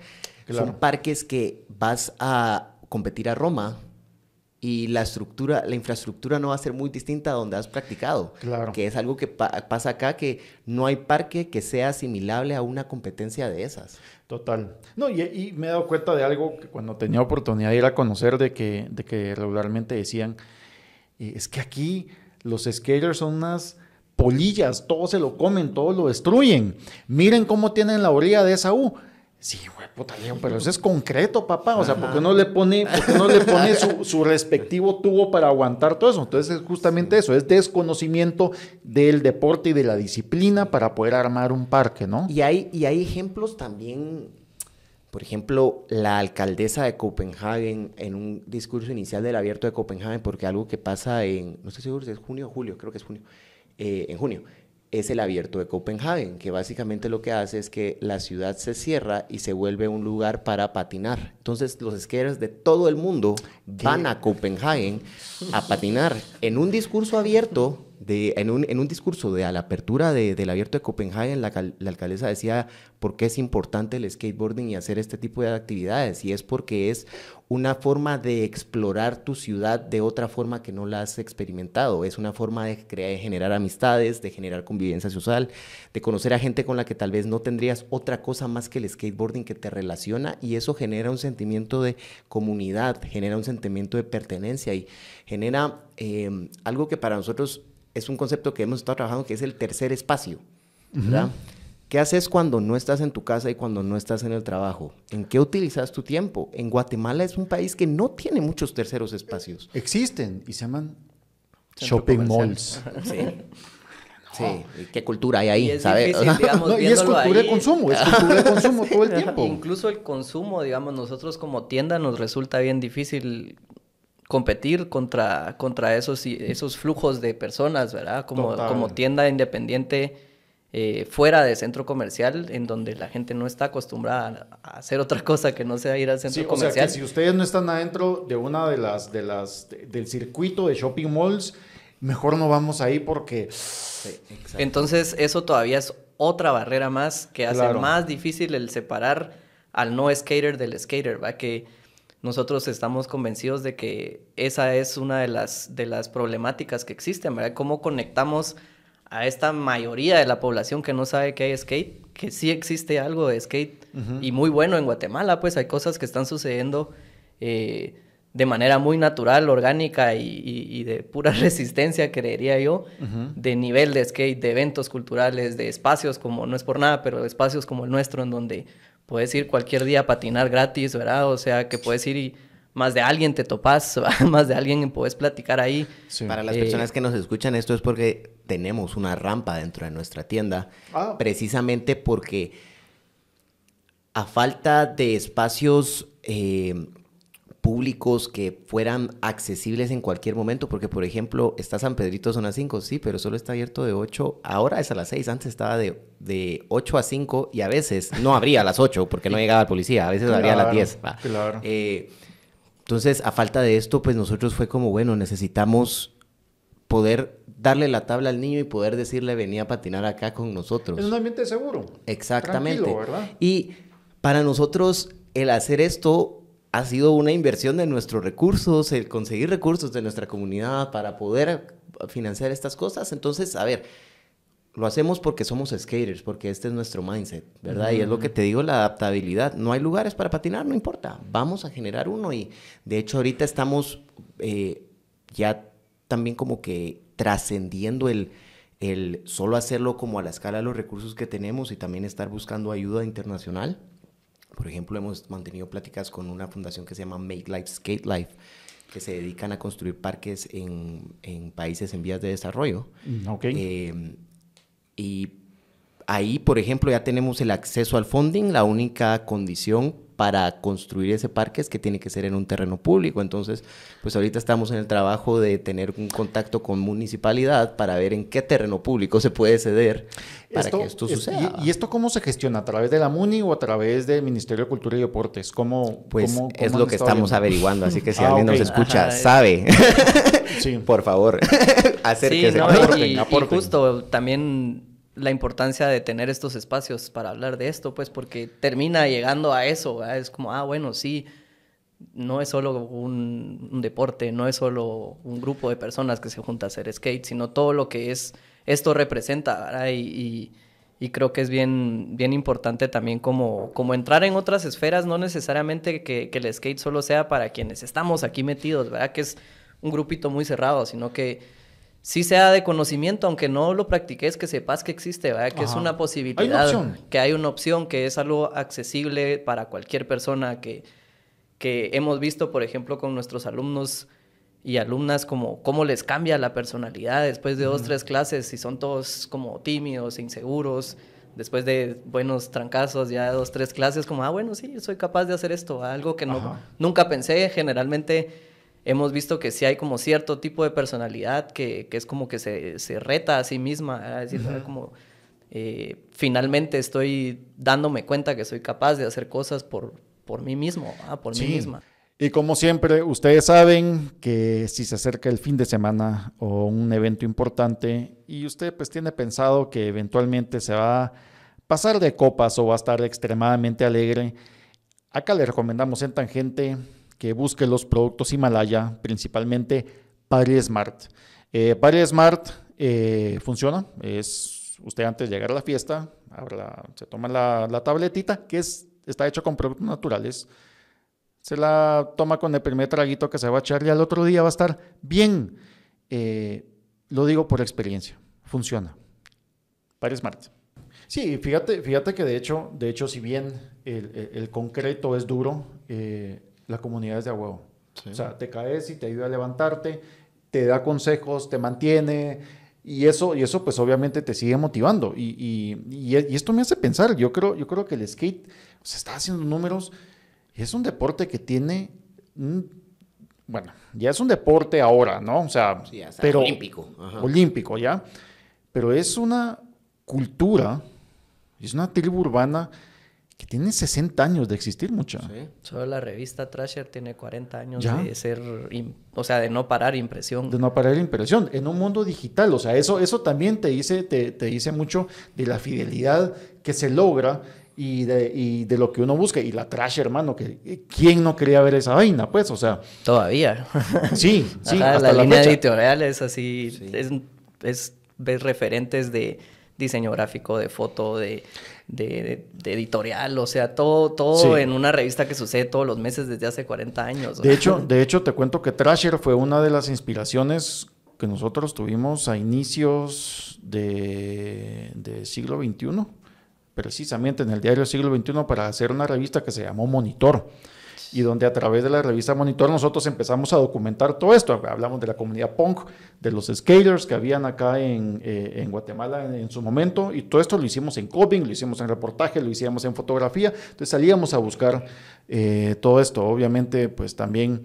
Son parques que vas a competir a Roma y la estructura, la infraestructura no va a ser muy distinta a donde has practicado. Claro. Que es algo que pasa acá, que no hay parque que sea asimilable a una competencia de esas. Total. No, y, me he dado cuenta de algo que cuando tenía
oportunidad de ir a conocer, de que, de que regularmente decían, eh, es que aquí los skaters son unas polillas, todo se lo comen, todo lo destruyen. Miren cómo tienen la orilla de esa U. Sí, güey, pero eso es concreto, papá. O sea, porque no le pone, no *laughs* su, respectivo tubo para aguantar todo eso? Entonces es justamente eso, es desconocimiento del deporte y de la disciplina para poder armar un parque, ¿no? Y
hay, y hay ejemplos también, por ejemplo, la alcaldesa de Copenhague en un discurso inicial del abierto de Copenhague, porque algo que pasa en, no estoy seguro si es junio o julio, creo que es junio, eh, en junio es el abierto de Copenhague, que básicamente lo que hace es que la ciudad se cierra y se vuelve un lugar para patinar. Entonces los skaters de todo el mundo van a Copenhague a patinar en un discurso abierto en, un, discurso de a la apertura del abierto de Copenhague, la, alcaldesa decía por qué es importante el skateboarding y hacer este tipo de actividades, y es porque es una forma de explorar tu ciudad de otra forma que no la has experimentado, es una forma de, crear, generar amistades, de generar convivencia social, de conocer a gente con la que tal vez no tendrías otra cosa más que el skateboarding que te relaciona, y eso genera un sentimiento de comunidad, genera un sentimiento de pertenencia y genera eh, algo que para nosotros es un concepto que hemos estado trabajando que es el tercer espacio, ¿verdad? ¿Qué haces cuando no estás en tu casa y cuando no estás en el trabajo? ¿En qué utilizas tu tiempo? En Guatemala es un país que no tiene muchos terceros espacios. Existen y se llaman shopping malls. *laughs* Sí. Sí, qué cultura hay ahí, y es *laughs* cultura de consumo, es cultura de
consumo todo el *laughs* tiempo. Incluso el consumo, digamos, nosotros como tienda nos resulta bien difícil competir contra, contra esos, esos flujos de personas, ¿verdad? Como, como tienda independiente eh, fuera de centro comercial, en donde la gente no está acostumbrada a hacer otra cosa que no sea ir al centro comercial. O que si
ustedes no están adentro de una de las, de las, del circuito de shopping malls, mejor no vamos ahí porque...
Entonces, eso todavía es otra barrera más que hace más difícil el separar al no skater del skater, ¿va? Que nosotros estamos convencidos de que esa es una de las, de las problemáticas que existen, ¿verdad? ¿Cómo conectamos a esta mayoría de la población que no sabe que hay skate, que sí existe algo de skate y muy bueno en Guatemala, pues hay cosas que están sucediendo eh, de manera muy natural, orgánica y, de pura *laughs* resistencia, creería yo, de nivel de skate, de eventos culturales, de espacios como, no es por nada, pero espacios como el nuestro, en donde puedes ir cualquier día a patinar gratis, ¿verdad? O sea, que puedes ir y más de alguien te topas, *laughs* más de alguien puedes platicar ahí. Para las eh, personas que
nos escuchan, esto es porque tenemos una rampa dentro de nuestra tienda, ah. precisamente porque a falta de espacios eh, públicos que fueran accesibles en cualquier momento, porque por ejemplo, está San Pedrito zona 5, sí, pero solo está abierto de 8, ahora es a las 6, antes estaba de, 8 a 5 y a veces no abría a las 8 porque no llegaba la policía, a veces abría a las 10. Eh, entonces, a falta de esto, pues nosotros fue como, bueno, necesitamos poder darle la tabla al niño y poder decirle, venía a patinar acá con nosotros. Es un ambiente seguro. Exactamente. Y para nosotros, el hacer esto ha sido una inversión de nuestros recursos, el conseguir recursos de nuestra comunidad para poder financiar estas cosas. Entonces, a ver, lo hacemos porque somos skaters, porque este es nuestro mindset, ¿verdad? Y es lo que te digo, la adaptabilidad. No hay lugares para patinar, no importa. Vamos a generar uno. Y de hecho ahorita estamos eh, ya también como que trascendiendo el, el solo hacerlo como a la escala de los recursos que tenemos y también estar buscando ayuda internacional. Por ejemplo, hemos mantenido pláticas con una fundación que se llama Make Life Skate Life, que se dedican a construir parques en, países en vías de desarrollo. Mm, eh, y ahí, por ejemplo, ya tenemos el acceso al funding. La única condición para construir ese parque es que tiene que ser en un terreno público. Entonces, pues ahorita estamos en el trabajo de tener un contacto con municipalidad para ver en qué terreno público se puede ceder para que esto suceda.
y, esto cómo se gestiona? ¿A través de la MUNI o a través del Ministerio de Cultura y Deportes? ¿Cómo, pues es lo que estamos averiguando, así que si ah, alguien nos escucha, sabe, sí. *laughs* por favor,
*laughs* acérquese. justo también la importancia de tener estos espacios para hablar de esto, pues porque termina llegando a eso, es como, ah, bueno, sí, no es solo un, deporte, no es solo un grupo de personas que se junta a hacer skate, sino todo lo que es, esto representa, Y, creo que es bien, bien importante también como, como entrar en otras esferas, no necesariamente que, que el skate solo sea para quienes estamos aquí metidos, ¿verdad? Que es un grupito muy cerrado, sino que si sea de conocimiento, aunque no lo practiques, que sepas que existe, ¿verdad? que es una posibilidad, que hay una opción, que es algo accesible para cualquier persona que, que hemos visto, por ejemplo, con nuestros alumnos y alumnas, como cómo les cambia la personalidad después de dos, tres clases, si son todos como tímidos, inseguros después de buenos trancazos, ya dos, tres clases, como, ah, bueno, sí, soy capaz de hacer esto, algo que no, nunca pensé, generalmente hemos visto que sí hay como cierto tipo de personalidad que, es como que se, reta a sí misma, decir, ah, como eh, finalmente estoy dándome cuenta que soy capaz de hacer cosas por, por mí mismo, ah, por mí misma.
Y como siempre, ustedes saben que si se acerca el fin de semana o un evento importante y usted pues tiene pensado que eventualmente se va a pasar de copas o va a estar extremadamente alegre, acá le recomendamos en Tangente que busque los productos Himalaya, principalmente Padre Smart. Eh, Padre Smart eh, funciona, es usted antes de llegar a la fiesta, la, se toma la, tabletita que es, está hecha con productos naturales, se la toma con el primer traguito que se va a echar y al otro día va a estar bien. Eh, lo digo por experiencia, funciona. Padre Smart. Sí, fíjate, fíjate que de hecho, de hecho, si bien el, concreto es duro, eh, la comunidad es de agua. huevo. O sea, te caes y te ayuda a levantarte, te da consejos, te mantiene. Y eso, y eso pues obviamente te sigue motivando. Y, y, esto me hace pensar, yo creo, yo creo que el skate se está haciendo números. Es un deporte que tiene bueno, ya es un deporte ahora, ¿no? O sea, pero, olímpico. Olímpico, ¿ya? Pero es una cultura, es una tribu urbana que tiene 60 años de existir, mucha. Sí.
Solo la revista Trasher tiene 40 años de ser, o sea, de no parar impresión.
De no parar impresión, en un mundo digital. O sea, eso, eso también te dice, te, dice mucho de la fidelidad que se logra y de, de, lo que uno busca. Y la Trasher, hermano, que eh, ¿quién no quería ver esa vaina? Pues, o sea. Todavía. *laughs* Sí, sí. la, línea
editorial es así, es, es, ves referentes de diseño gráfico, de foto, de de, editorial, o sea, todo, todo en una revista que sucede todos los meses desde hace 40 años. De hecho, de
hecho, te cuento que Trasher fue una de las inspiraciones que nosotros tuvimos a inicios de, de siglo XXI, precisamente en el diario siglo XXI, para hacer una revista que se llamó Monitor y donde a través de la revista Monitor nosotros empezamos a documentar todo esto. Hablamos de la comunidad punk, de los skaters que habían acá en, eh, Guatemala en, su momento, y todo esto lo hicimos en coping, lo hicimos en reportaje, lo hicimos en fotografía, entonces salíamos a buscar eh, todo esto. Obviamente, pues también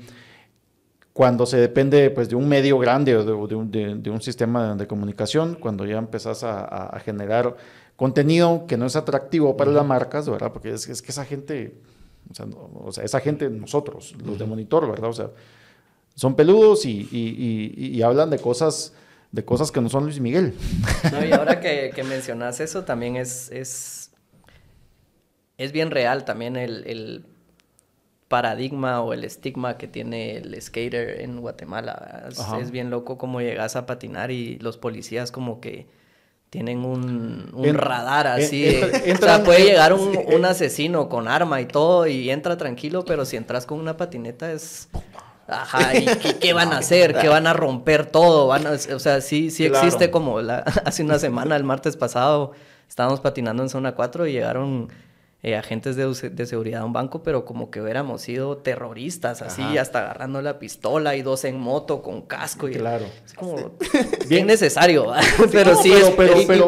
cuando se depende pues, de un medio grande o de, un, sistema de, comunicación, cuando ya empezás a, generar contenido que no es atractivo para las marcas, ¿verdad? Porque es, es que esa gente o sea, esa gente, nosotros, los de monitor, ¿verdad? O sea, son peludos y, hablan de cosas de cosas que no son Luis Miguel.
No, y ahora que, *laughs* mencionas eso, también es, es, es bien real también el, paradigma o el estigma que tiene el skater en Guatemala. Es, es bien loco cómo llegas a patinar y los policías como que tienen un, radar así. Eh, o sea, puede llegar un, asesino con arma y todo y entra tranquilo, pero si entras con una patineta es... Ajá, ¿y qué, *laughs* van a hacer? ¿Qué van a romper todo? Van o sea, sí, sí existe como la, *laughs* hace una semana, el martes pasado, estábamos patinando en zona 4 y llegaron eh, agentes de, seguridad de un banco, pero como que hubiéramos sido terroristas, así, hasta agarrando la pistola y dos en moto con casco. Y, claro. Es como *laughs* bien necesario, *laughs* pero sí. es,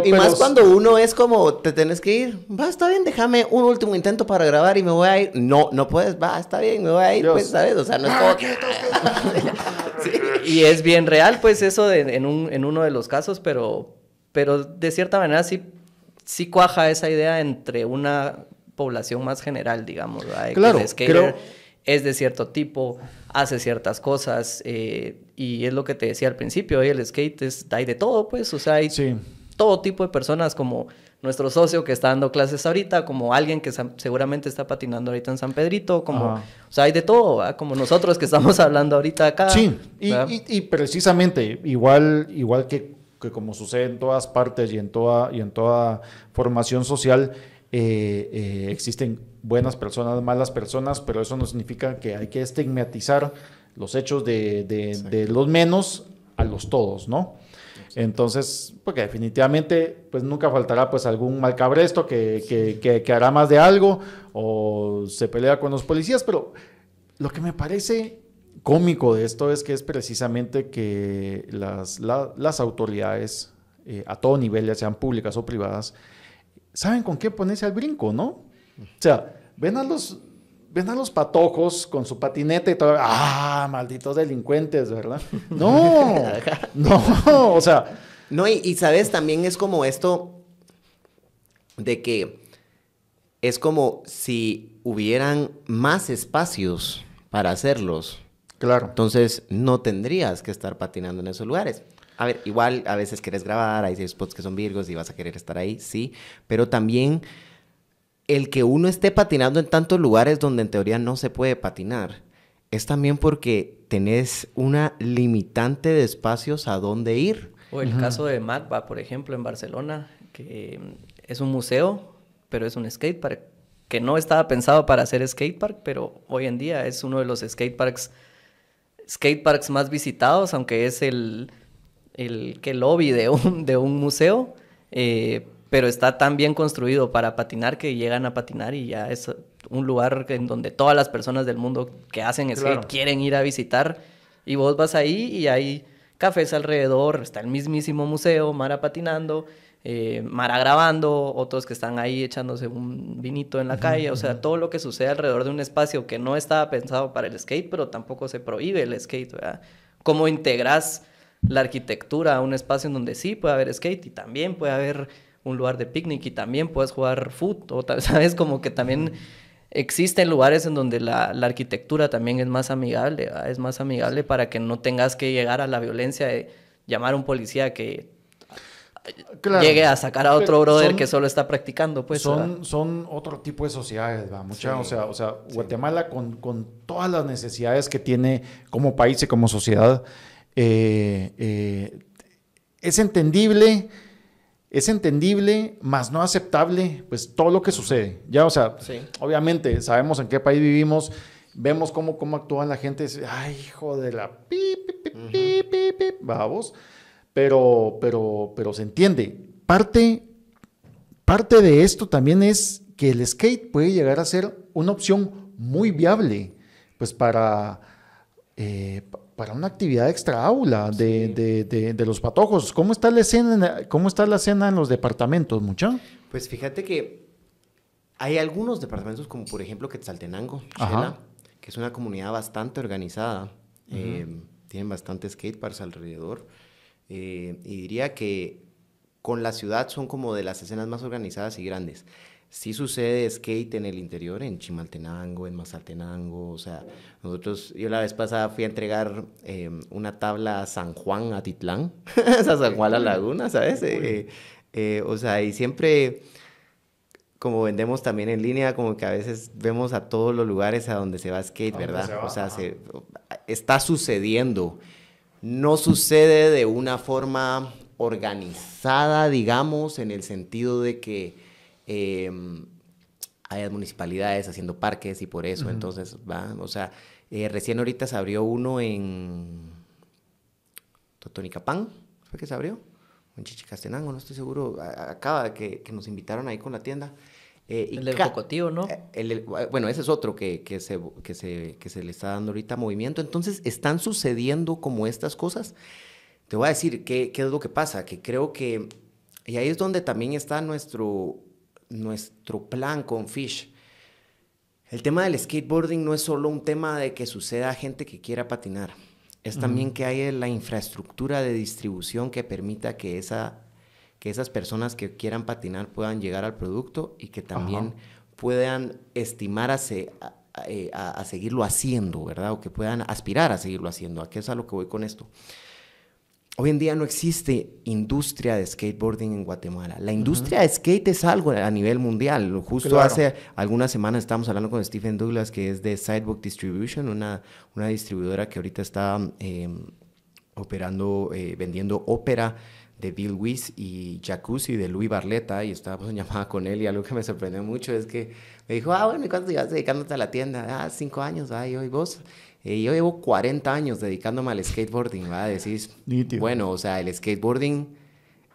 y, más cuando
uno es como, te tienes que ir, va, está bien, déjame un último intento para grabar y me voy a ir. No, no puedes, va, está bien, me voy a ir, pues, ¿sabes? O sea, no es ah, como...
*laughs* sí, y es bien real, pues, eso en, un, en uno de los casos, pero, pero de cierta manera sí sí cuaja esa idea entre una población más general, digamos, ¿verdad? Claro, el es de cierto tipo, hace ciertas cosas, eh, y es lo que te decía al principio, el skate es, hay de todo, pues, o sea, hay todo tipo de personas como nuestro socio que está dando clases ahorita, como alguien que seguramente está patinando ahorita en San Pedrito, como, o sea, hay de todo, como nosotros que estamos *laughs* hablando ahorita acá. Sí, y,
precisamente, igual, igual que, que como sucede en todas partes y en toda, y en toda formación social, eh, eh, existen buenas personas, malas personas, pero eso no significa que hay que estigmatizar los hechos de, los menos a los todos, ¿no? Entonces, porque definitivamente, pues nunca faltará pues algún mal que, que, que, hará más de algo o se pelea con los policías, pero lo que me parece cómico de esto es que es precisamente que las, autoridades eh, a todo nivel, ya sean públicas o privadas, saben con qué ponerse al brinco, ¿no? O sea, ven a los, ven los patojos con
su patineta y todo, ah, malditos delincuentes, ¿verdad? *laughs* No, no, o sea. No, y sabes, también es como esto de que es como si hubieran más espacios para hacerlos. Claro. Entonces no tendrías que estar patinando en esos lugares. A ver, igual a veces quieres grabar, hay spots que son virgos y vas a querer estar ahí, sí, pero también el que uno esté patinando en tantos lugares donde en teoría no se puede patinar, es también porque tenés una limitante de espacios a dónde
ir. O el caso de Magba, por ejemplo, en Barcelona, que es un museo, pero es un skatepark, que no estaba pensado para ser skatepark, pero hoy en día es uno de los skate parks más visitados, aunque es el el que lobby de un, de un museo, eh, pero está tan bien construido para patinar que llegan a patinar y ya es un lugar en donde todas las personas del mundo que hacen skate quieren ir a visitar y vos vas ahí y hay cafés alrededor, está el mismísimo museo, Mara patinando, eh, Mara grabando, otros que están ahí echándose un vinito en la calle, o sea, todo lo que sucede alrededor de un espacio que no estaba pensado para el skate, pero tampoco se prohíbe el skate, ¿verdad? ¿Cómo integras la arquitectura a un espacio en donde sí puede haber skate y también puede haber un lugar de picnic y también puedes jugar foot o *laughs* sabes, como que también existen lugares en donde la, arquitectura también es más amigable, es más amigable para que no tengas que llegar a la violencia de llamar a un policía que llegue a sacar a otro brother que solo está practicando, pues. Son,
son otro tipo de sociedades, va, mucha, o sea, o sea Guatemala con, con, todas las necesidades que tiene como país y como sociedad, eh, eh, es entendible, es entendible, más no aceptable, pues todo lo que sucede. Ya, o sea, obviamente sabemos en qué país vivimos, vemos cómo, cómo actúa la gente, ay, hijo de la pi, vamos, pero, pero, pero se entiende. Parte, parte de esto también es que el skate puede llegar a ser una opción muy viable, pues para, eh, para una actividad extra aula de, de, de, los patojos. ¿Cómo está la escena, cómo está la escena en los departamentos, mucha?
Pues fíjate que hay algunos departamentos, como por ejemplo Quetzaltenango, que es una comunidad bastante organizada. Eh, tienen bastantes skateparks alrededor. Eh, y diría que con la ciudad son como de las escenas más organizadas y grandes si sucede skate en el interior, en Chimaltenango, en Mazaltenango, o sea, nosotros, yo la vez pasada fui a entregar em, una tabla a San Juan, a Titlán, *laughs* a San Juan, a la Laguna, ¿sabes? Eh, eh, o sea, y siempre, como vendemos también en línea, como que a veces vemos a todos los lugares a donde se va skate, ¿verdad? O sea, se, está sucediendo. No sucede de una forma organizada, digamos, en el sentido de que Em, hay municipalidades haciendo parques y por eso, entonces, va, o sea, eh, recién ahorita se abrió uno en Totonicapán, ¿fue que se abrió? En Chichicastenango, no estoy seguro, acaba de que, nos invitaron ahí con la tienda. Eh, el del cocotío, ¿no? Eh, ah, bueno, ese es otro que, que, se, que, se, le está dando ahorita movimiento. Entonces, están sucediendo como estas cosas. Te voy a decir qué, qué es lo que pasa, que creo que... Y ahí es donde también está nuestro nuestro plan con Fish. El tema del skateboarding no es solo un tema de que suceda a gente que quiera patinar, es también que haya la infraestructura de distribución que permita que, esa, que esas personas que quieran patinar puedan llegar al producto y que también puedan estimar eh, a, a, seguirlo haciendo, ¿verdad? O que puedan aspirar a seguirlo haciendo. ¿A qué es a lo que voy con esto? Hoy en día no existe industria de skateboarding en Guatemala. La industria de skate es algo a nivel mundial. Justo hace algunas semanas estábamos hablando con Stephen Douglas, que es de Sidewalk Distribution, una, una distribuidora que ahorita está em, operando, eh, vendiendo ópera de Bill Weiss y Jacuzzi de Luis Barleta y estábamos en llamada con él y algo que me sorprendió mucho es que me dijo, ah, bueno, ¿y cuánto llevas dedicándote a la tienda? Ah, cinco años, ay, hoy vos. Y eh, yo llevo 40 años dedicándome al skateboarding, ¿va? a decir bueno, o sea, el skateboarding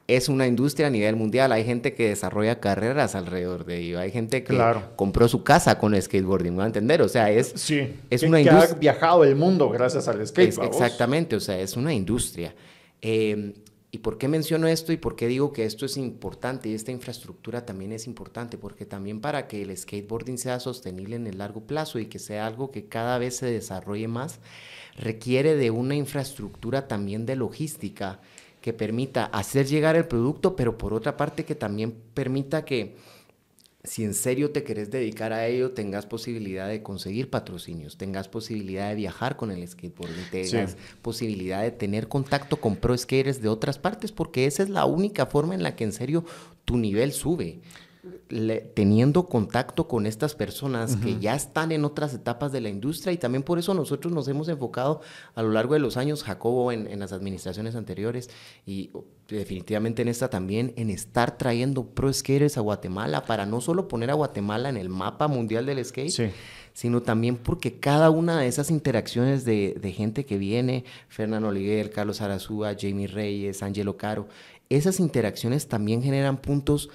es una industria a nivel mundial. Hay gente que desarrolla carreras alrededor de ello. Hay gente que compró su casa con el skateboarding, va a entender? O sea, es, es una industria. viajado el mundo gracias al skate. exactamente, o sea, es una industria. Eh, ¿Y por qué menciono esto y por qué digo que esto es importante y esta infraestructura también es importante? Porque también para que el skateboarding sea sostenible en el largo plazo y que sea algo que cada vez se desarrolle más, requiere de una infraestructura también de logística que permita hacer llegar el producto, pero por otra parte que también permita que si en serio te querés dedicar a ello, tengas posibilidad de conseguir patrocinios, tengas posibilidad de viajar con el skateboard, tengas posibilidad de tener contacto con pro skaters de otras partes, porque esa es la única forma en la que en serio tu nivel sube teniendo contacto con estas personas que ya están en otras etapas de la industria y también por eso nosotros nos hemos enfocado a lo largo de los años, Jacobo, en, las administraciones anteriores y oh, definitivamente en esta también, en estar trayendo pro skaters a Guatemala para no solo poner a Guatemala en el mapa mundial del skate, sino también porque cada una de esas interacciones de, gente que viene, Fernando Oliver, Carlos Arazúa, Jamie Reyes, Angelo Caro, esas interacciones también generan puntos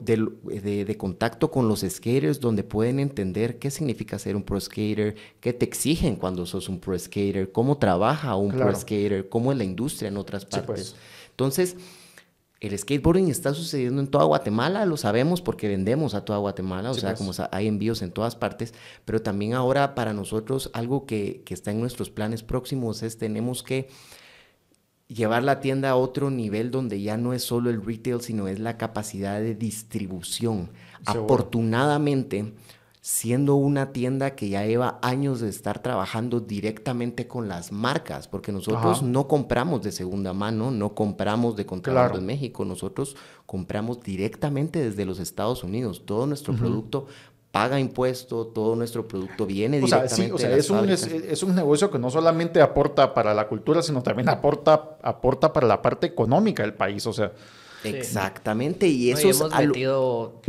de, contacto con los skaters donde pueden entender qué significa ser un pro skater, qué te exigen cuando sos un pro skater, cómo trabaja un pro skater, cómo es la industria en otras pues. partes. Entonces, el skateboarding está sucediendo en toda Guatemala, lo sabemos porque vendemos a toda Guatemala, o sea, pues. como hay envíos en todas partes, pero también ahora para nosotros algo que, que está en nuestros planes próximos es tenemos que llevar la tienda a otro nivel donde ya no es solo el retail, sino es la capacidad de distribución. Afortunadamente, siendo una tienda que ya lleva años de estar trabajando directamente con las marcas, porque nosotros no compramos de segunda mano, no compramos de contrabando en México, nosotros compramos directamente desde los Estados Unidos. Todo nuestro producto paga impuesto, todo nuestro producto viene o o sea, es, un,
es, un, negocio que no solamente aporta para la cultura, sino también aporta, aporta para
la parte económica del país, o sea. Exactamente, y eso hemos metido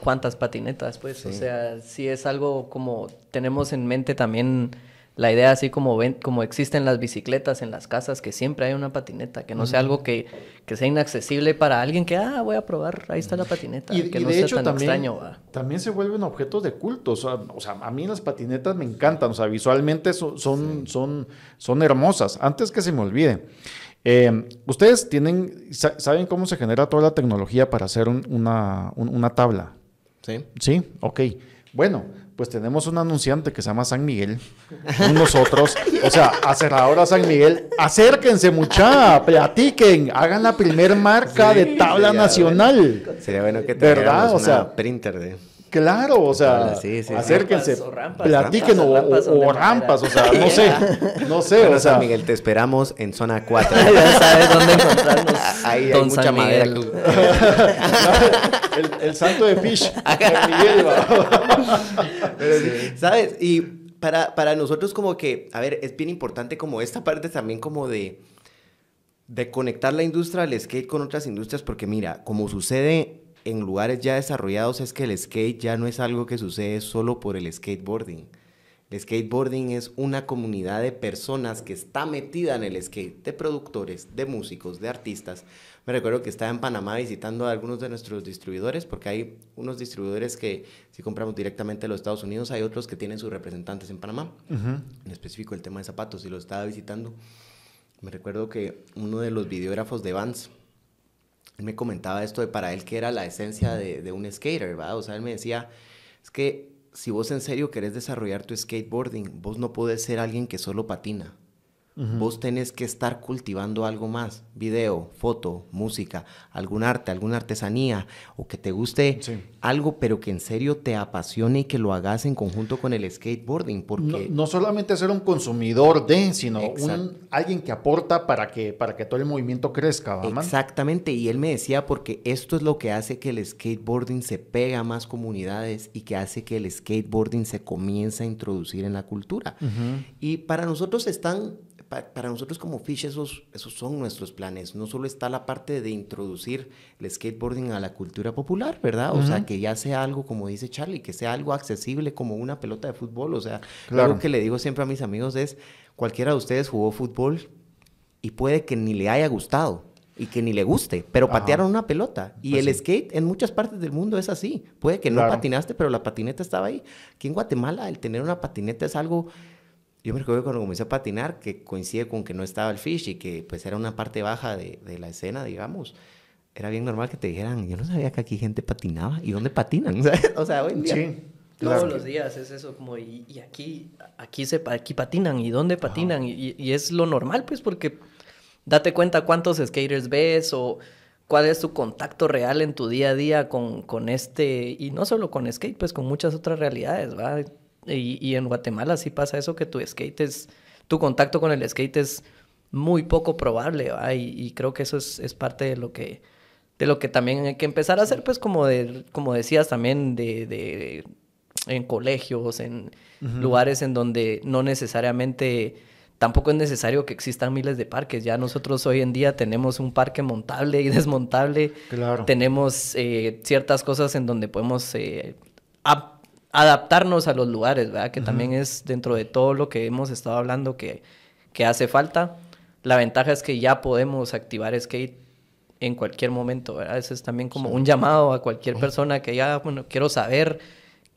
cuántas patinetas, pues, o sea, sí es algo como tenemos en mente también la idea así como, ven, como existen las bicicletas en las casas, que siempre hay una patineta, que no sea algo que, sea inaccesible para alguien que, ah, voy a probar, ahí está la patineta, y, que de hecho, también, extraño.
También se vuelven objetos de culto, o sea, o sea, a mí las patinetas me encantan, o sea, visualmente son, son, son, son hermosas, antes que se me olvide. Eh, ustedes tienen, saben cómo se genera toda la tecnología para hacer una, una tabla. Sí. Sí, ok. Bueno, pues tenemos un anunciante que se llama San Miguel, con nosotros, o sea, Acerradora San Miguel, acérquense mucha, platiquen, hagan la primer marca de tabla nacional.
Sería bueno que te ¿verdad? o sea, printer de...
Claro, o sea, acérquense, platíquenos o rampas, o, sea, no sé, *laughs* no sé. o sea, San
Miguel, te esperamos en zona 4. *laughs* ya sabes dónde encontrarnos. Ahí hay mucha madera. el, el, santo de Fish, *laughs* Miguel. ¿Sabes? Y para, para nosotros como que, a ver, es bien importante como esta parte también como de, de conectar la industria del skate con otras industrias, porque mira, como sucede en lugares ya desarrollados es que el skate ya no es algo que sucede solo por el skateboarding. El skateboarding es una comunidad de personas que está metida en el skate, de productores, de músicos, de artistas. Me recuerdo que estaba en Panamá visitando a algunos de nuestros distribuidores, porque hay unos distribuidores que si compramos directamente de los Estados Unidos, hay otros que tienen sus representantes en Panamá. En específico el tema de zapatos, y lo estaba visitando. Me recuerdo que uno de los videógrafos de Vans él me comentaba esto de para él que era la esencia de, un skater, ¿verdad? O sea, él me decía, es que si vos en serio querés desarrollar tu skateboarding, vos no podés ser alguien que solo patina. Vos tenés que estar cultivando algo más, video, foto, música, algún arte, alguna artesanía, o que te guste algo, pero que en serio te apasione y que lo hagas en conjunto con el skateboarding. Porque... No, solamente ser un consumidor de, sino alguien que aporta para que, para que todo el movimiento crezca. Exactamente, y él me decía, porque esto es lo que hace que el skateboarding se pega a más comunidades y que hace que el skateboarding se comience a introducir en la cultura. Y para nosotros están para nosotros como Fish esos, esos son nuestros planes. No solo está la parte de introducir el skateboarding a la cultura popular, ¿verdad? O sea, que ya sea algo, como dice Charlie, que sea algo accesible como una pelota de fútbol. O sea, claro. que le digo siempre a mis amigos es, cualquiera de ustedes jugó fútbol y puede que ni le haya gustado y que ni le guste, pero patearon una pelota. Y pues el skate en muchas partes del mundo es así. Puede que no patinaste, pero la patineta estaba ahí. Aquí en Guatemala el tener una patineta es algo yo me recuerdo cuando comencé a patinar, que coincide con que no estaba el fish y que pues era una parte baja de, de la escena, digamos. Era bien normal que te dijeran, yo no sabía que aquí gente patinaba. ¿Y dónde
patinan? *laughs* O sea, hoy en día... Sí. Todos los días es eso, como, y, aquí, aquí, se, aquí patinan, ¿y dónde patinan? Y, y, es lo normal, pues, porque date cuenta cuántos skaters ves o cuál es tu contacto real en tu día a día con, con este, y no solo con skate, pues con muchas otras realidades, ¿va? Y, en Guatemala sí pasa eso que tu skate es, tu contacto con el skate es muy poco probable, y, creo que eso es, parte de lo que de lo que también hay que empezar a hacer, pues como de, como decías también, de, en colegios, en lugares en donde no necesariamente, tampoco es necesario que existan miles de parques. Ya nosotros hoy en día tenemos un parque montable y *laughs* desmontable. Claro. Tenemos eh, ciertas cosas en donde podemos eh, adaptarnos a los lugares, ¿verdad? Que también es dentro de todo lo que hemos estado hablando que, que hace falta. La ventaja es que ya podemos activar skate en cualquier momento, ¿verdad? Ese es también como un llamado a cualquier persona que ya, ah, bueno, quiero saber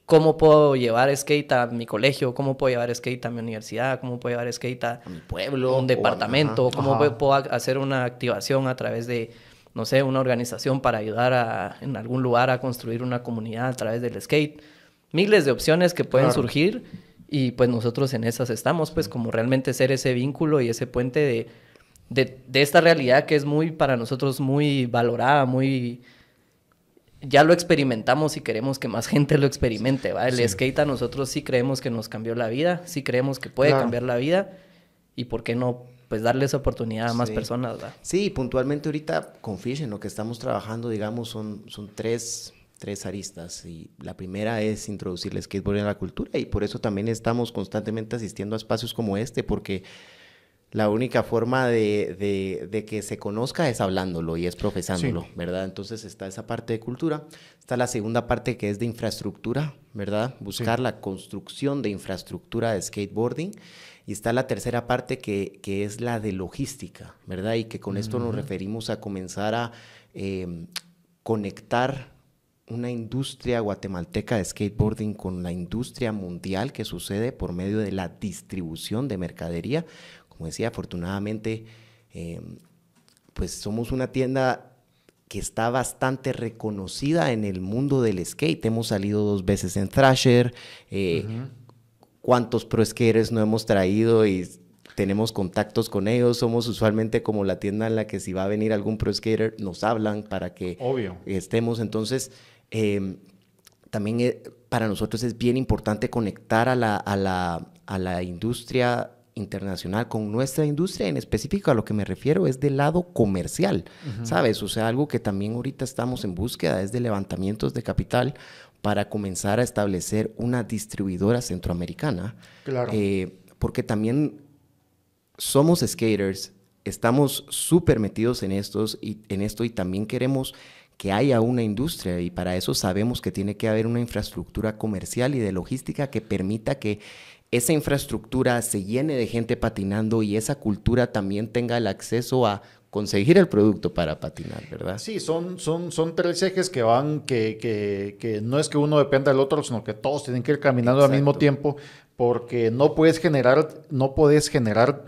cómo puedo llevar skate a mi colegio, cómo puedo llevar skate a mi universidad, cómo puedo llevar skate a, mi pueblo, un departamento, cómo puedo hacer una activación a través de, no sé, una organización para ayudar en algún lugar a construir una comunidad a través del skate miles de opciones que pueden surgir y pues nosotros en esas estamos, pues como realmente ser ese vínculo y ese puente de, de, esta realidad que es muy para nosotros muy valorada, muy... Ya lo experimentamos y queremos que más *laughs* gente lo experimente, ¿vale? El skate a nosotros sí creemos que nos cambió la vida, sí creemos que puede cambiar la vida y por qué no pues darle esa oportunidad a más personas, ¿verdad? Sí,
puntualmente ahorita con Fish en lo que estamos trabajando, digamos, son, son tres tres aristas y la primera es introducir el skateboarding a la cultura y por eso también estamos constantemente asistiendo a espacios como este porque la única forma de, que se conozca es hablándolo y es profesándolo, ¿verdad? Entonces está esa parte de cultura, está la segunda parte que es de infraestructura, ¿verdad? Buscar la construcción de infraestructura de skateboarding y está la tercera parte que, es la de logística, ¿verdad? Y que con esto nos referimos a comenzar a... Em, conectar una industria guatemalteca de skateboarding con la industria mundial que sucede por medio de la distribución de mercadería. Como decía, afortunadamente, em, pues somos una tienda que está bastante reconocida en el mundo del skate. Hemos salido dos veces en Thrasher. Eh, ¿Cuántos pro skaters no hemos traído y tenemos contactos con ellos, somos usualmente como la tienda en la que si va a venir algún pro skater nos hablan para que estemos. Entonces, em, también eh, para nosotros es bien importante conectar a la, la, a la industria internacional con nuestra industria en específico a lo que me refiero es del lado comercial sabes o sea algo que también ahorita estamos en búsqueda es de levantamientos de capital para comenzar a establecer una distribuidora centroamericana claro. Eh, porque también somos skaters, estamos súper metidos en, estos y, en esto y también queremos que haya una industria y para eso sabemos que tiene que haber una infraestructura comercial y de logística que permita que esa infraestructura se llene de gente patinando y esa cultura también tenga el acceso a conseguir el producto para patinar, ¿verdad?
Sí, son, son, son tres ejes que van, que, que, que no es que uno dependa del otro, sino que todos tienen que ir caminando al mismo tiempo, porque no puedes generar, no puedes generar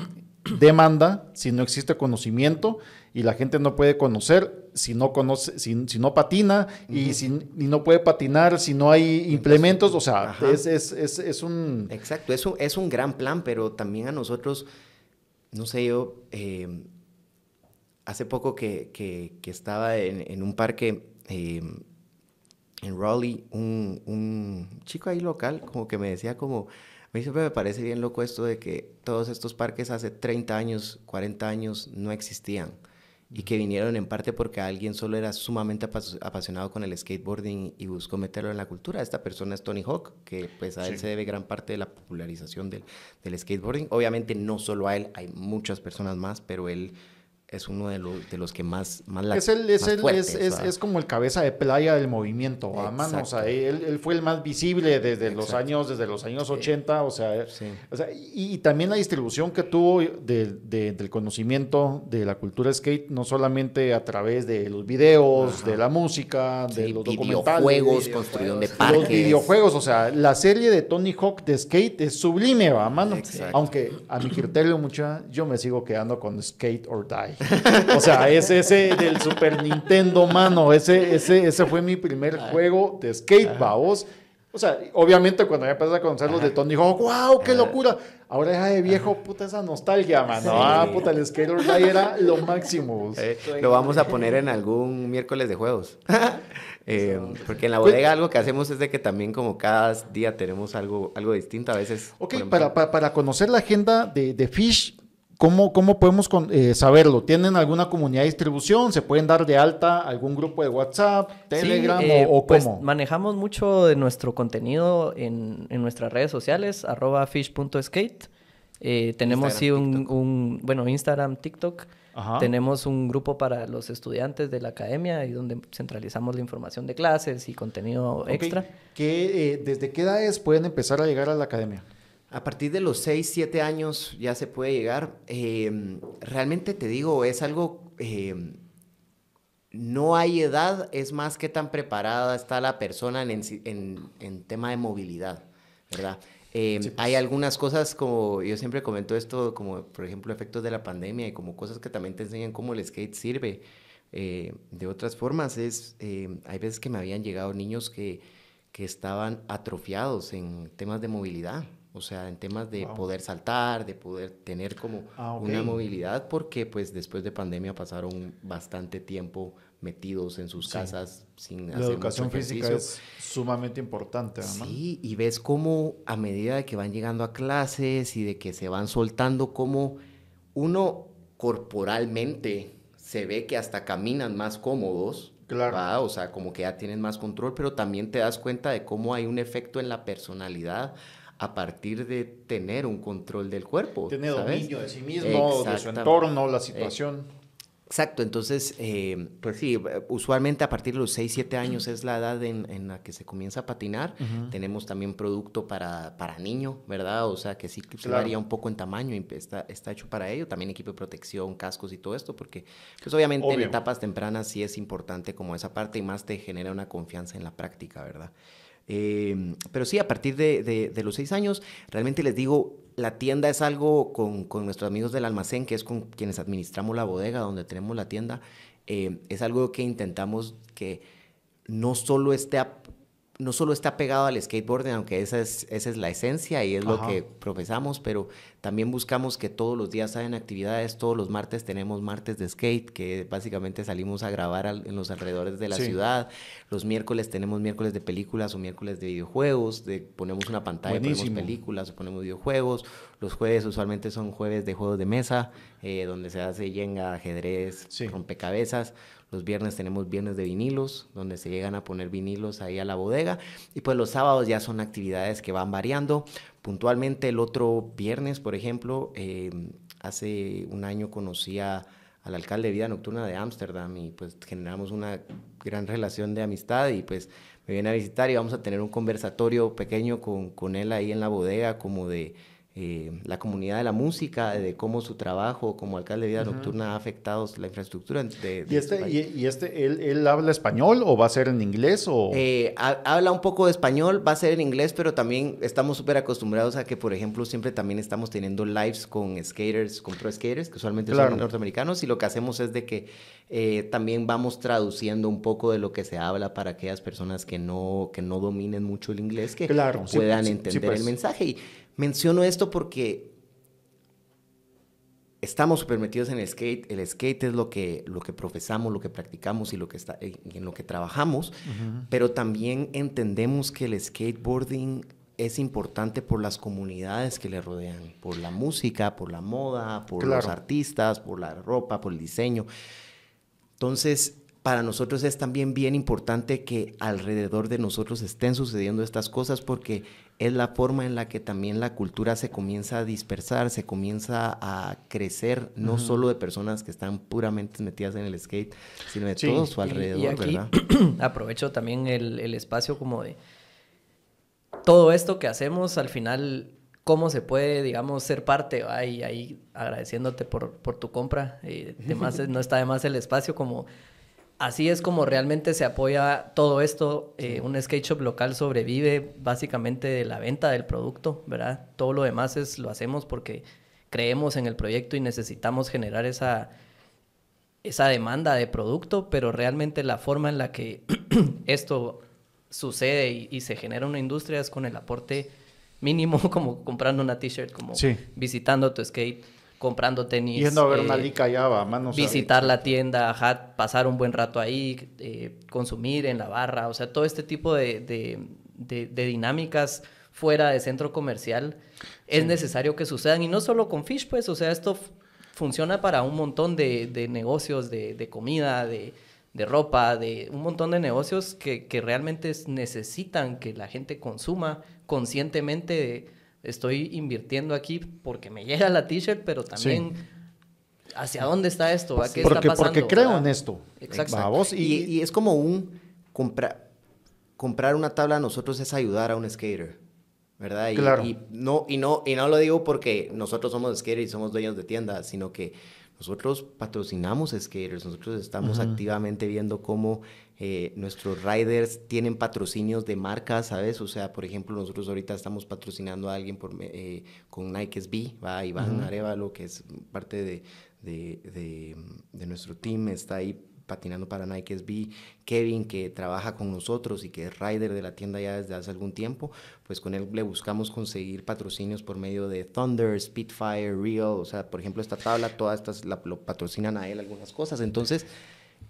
demanda si no existe conocimiento y la gente no puede conocer si no conoce, si, no patina y si no puede patinar si no hay implementos, o sea, es,
es, es, un... Exacto, eso es un gran plan, pero también a nosotros, no sé, yo eh, hace poco que, que, estaba en, un parque... Eh, en Raleigh, un, un chico ahí local como que me decía como, mí siempre me parece bien loco esto de que todos estos parques hace 30 años, 40 años no existían y que vinieron en parte porque alguien solo era sumamente apasionado con el skateboarding y buscó meterlo en la cultura. Esta persona es Tony Hawk, que pues a él se debe gran parte de la popularización del, del skateboarding. Obviamente no solo a él, hay muchas personas más, pero él es uno de los, de los que más, más es,
como el cabeza de playa del movimiento, mano o sea, él, fue el más visible desde los años, desde los años 80, o sea, y, también la distribución que tuvo del conocimiento de la cultura skate, no solamente a través de los videos, de la música, de los documentales. Videojuegos,
construcción de parques. Los videojuegos,
o sea, la serie de Tony Hawk de skate es sublime, va, mano. Aunque a mi criterio, mucha, yo me sigo quedando con Skate or Die. O sea, es ese del Super Nintendo, mano. Ese, ese, ese fue mi primer juego de skate, O sea, obviamente cuando ya empecé a conocer los de Tony dijo, wow, qué locura. Ahora deja de viejo, puta esa nostalgia, mano. Ah, puta, el Skater Ride era lo máximo. Eh, lo vamos a poner en
algún miércoles de juegos. *laughs* Eh, porque en la bodega pues- algo que hacemos es de que también como cada día tenemos algo, algo distinto a veces. Ok, para, para, para,
conocer la agenda de, de Fish, ¿Cómo, cómo podemos eh, saberlo? ¿Tienen alguna comunidad de
distribución? ¿Se pueden dar de alta algún grupo de WhatsApp, Telegram o, eh, pues, Manejamos mucho de nuestro contenido en, nuestras redes sociales, arroba fish.skate. Eh, tenemos sí un, bueno, Instagram, TikTok. Tenemos un grupo para los estudiantes de la academia y donde centralizamos la información de clases y contenido extra. ¿Qué, eh, ¿Desde qué edades pueden empezar a llegar a la academia? A partir de los 6,
7 años ya se puede llegar. Em, realmente te digo, es algo, em, no hay edad, es más que tan preparada está la persona en, tema de movilidad, ¿verdad? Em, pues. Hay algunas cosas como, yo siempre comento esto, como por ejemplo efectos de la pandemia y como cosas que también te enseñan cómo el skate sirve. Eh, de otras formas, es, hay veces que me habían llegado niños que, que estaban atrofiados en temas de movilidad o sea, en temas de poder saltar, de poder tener como ah, una movilidad, porque pues después de pandemia pasaron bastante tiempo metidos en sus casas sin la educación física es sumamente importante sí y ves cómo a medida de que van llegando a clases y de que se van soltando como uno corporalmente se ve que hasta caminan más cómodos claro o sea como que ya tienen más control pero también te das cuenta de cómo hay un efecto en la personalidad a partir de tener un control del cuerpo. Tener dominio de sí mismo, de su entorno, la eh, situación. Exacto, entonces, eh, pues sí, usualmente a partir de los 6, 7 años es la edad en, la que se comienza a patinar. Tenemos también producto para, para niño, ¿verdad? O sea, que sí que varía un poco en tamaño y está, hecho para ello. También equipo de protección, cascos y todo esto, porque pues obviamente en etapas tempranas sí es importante como esa parte y más te genera una confianza en la práctica, ¿verdad? Eh, pero sí, a partir de, los seis años, realmente les digo, la tienda es algo con, nuestros amigos del almacén, que es con quienes administramos la bodega, donde tenemos la tienda, eh, es algo que intentamos que no solo esté a no solo está pegado al skateboarding, aunque esa es, esa es la esencia y es lo que profesamos, pero también buscamos que todos los días hayan actividades, todos los martes tenemos martes de skate, que básicamente salimos a grabar en los alrededores de la ciudad, los miércoles tenemos miércoles de películas o miércoles de videojuegos, de, ponemos una pantalla, y ponemos películas o ponemos videojuegos, los jueves usualmente son jueves de juegos de mesa, eh, donde se hace yenga, ajedrez, rompecabezas, los viernes tenemos viernes de vinilos, donde se llegan a poner vinilos ahí a la bodega. Y pues los sábados ya son actividades que van variando. Puntualmente el otro viernes, por ejemplo, em, hace un año conocí al alcalde de Vida Nocturna de Ámsterdam y pues generamos una gran relación de amistad y pues me viene a visitar y vamos a tener un conversatorio pequeño con, con él ahí en la bodega como de eh, la comunidad de la música, de cómo su trabajo como alcalde de vida nocturna ha afectado la infraestructura. De, ¿Y, este,
este, este él, habla español o va a ser en inglés?
O... Eh, habla un poco de español, va a ser en inglés, pero también estamos súper acostumbrados a que, por ejemplo, siempre también estamos teniendo lives con skaters, con pro skaters, que usualmente son norteamericanos, y lo que hacemos es de que eh, también vamos traduciendo un poco de lo que se habla para aquellas personas que no, que no dominen mucho el inglés, que puedan entender el mensaje. Y, Menciono esto porque estamos metidos en el skate. El skate es lo que, lo que profesamos, lo que practicamos y, lo que está, en lo que trabajamos. Pero también entendemos que el skateboarding es importante por las comunidades que le rodean, por la música, por la moda, por los artistas, por la ropa, por el diseño. Entonces, para nosotros es también bien importante que alrededor de nosotros estén sucediendo estas cosas porque es la forma en la que también la cultura se comienza a dispersar, se comienza a crecer, no solo de personas que están puramente metidas en el
skate, sino de todo su alrededor, ¿verdad? *clears throat* aprovecho también el, espacio como de todo esto que hacemos, al final cómo se puede, digamos, ser parte, ahí agradeciéndote por, tu compra, y eh, *laughs* no está de más el espacio, como así es como realmente se apoya todo esto. Eh, un skate shop local sobrevive básicamente de la venta del producto, ¿verdad? Todo lo demás es lo hacemos porque creemos en el proyecto y necesitamos generar esa, esa demanda de producto, pero realmente la forma en la que *clears throat* esto sucede y, se genera una industria es con el aporte mínimo, *laughs* como comprando una t-shirt, como visitando tu skate comprando tenis. Visitar la tienda, pasar un buen rato ahí, eh, consumir en la barra, o sea, todo este tipo de, dinámicas fuera de centro comercial es necesario que sucedan. Y no solo con Fish, pues, o sea, esto funciona para un montón de, negocios, de, comida, de, ropa, de un montón de negocios que, que realmente necesitan que la gente consuma conscientemente estoy invirtiendo aquí porque me llega la t-shirt, pero también... ¿Hacia dónde está esto? ¿Qué está pasando? Porque creo en
esto. Y, es como un... comprar comprar una tabla a nosotros es ayudar a un skater. ¿verdad? Y, no, y, no, y no lo digo porque nosotros somos skaters y somos dueños de tiendas, sino que nosotros patrocinamos skaters, nosotros estamos activamente viendo cómo eh, nuestros riders tienen patrocinios de marcas, ¿sabes? O sea, por ejemplo, nosotros ahorita estamos patrocinando a alguien por, eh, con Nike SB, va Iván Arevalo, que es parte de nuestro team, está ahí patinando para Nike SB, Kevin que trabaja con nosotros y que es rider de la tienda ya desde hace algún tiempo, pues con él le buscamos conseguir patrocinios por medio de Thunder, Spitfire, Real, o sea, por ejemplo esta tabla, todas estas la, lo patrocinan a él algunas cosas, entonces...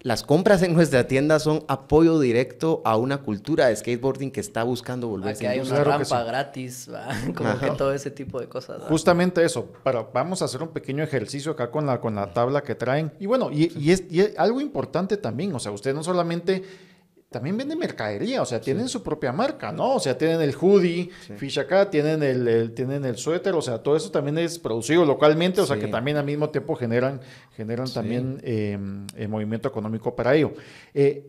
Las compras en nuestra tienda son apoyo directo a una cultura de skateboarding que está buscando volverse. Aquí hay una rampa
gratis, *laughs* como que todo ese tipo de cosas. Justamente
eso. Pero vamos a hacer un pequeño ejercicio acá con la, con la tabla que traen. Y bueno, y, es, y es algo importante también. O sea, usted no solamente también venden mercadería, o sea, tienen su propia marca, ¿no? O sea, tienen el hoodie, ficha acá, tienen el, tienen el suéter, o sea, todo eso también es producido localmente, o sea, que también al mismo tiempo generan, generan también eh, eh, movimiento económico para ello. Eh,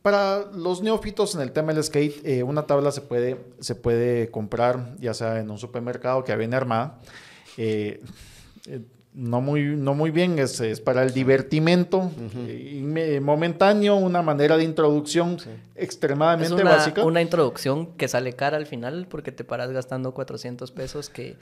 para los neófitos en el tema del skate, una tabla se puede, se puede comprar, ya sea en un supermercado que viene armada no muy, no muy bien, es, es para el divertimento eh, momentáneo, una manera de introducción extremadamente básica.
Una introducción que sale cara al final porque te paras gastando 400 pesos que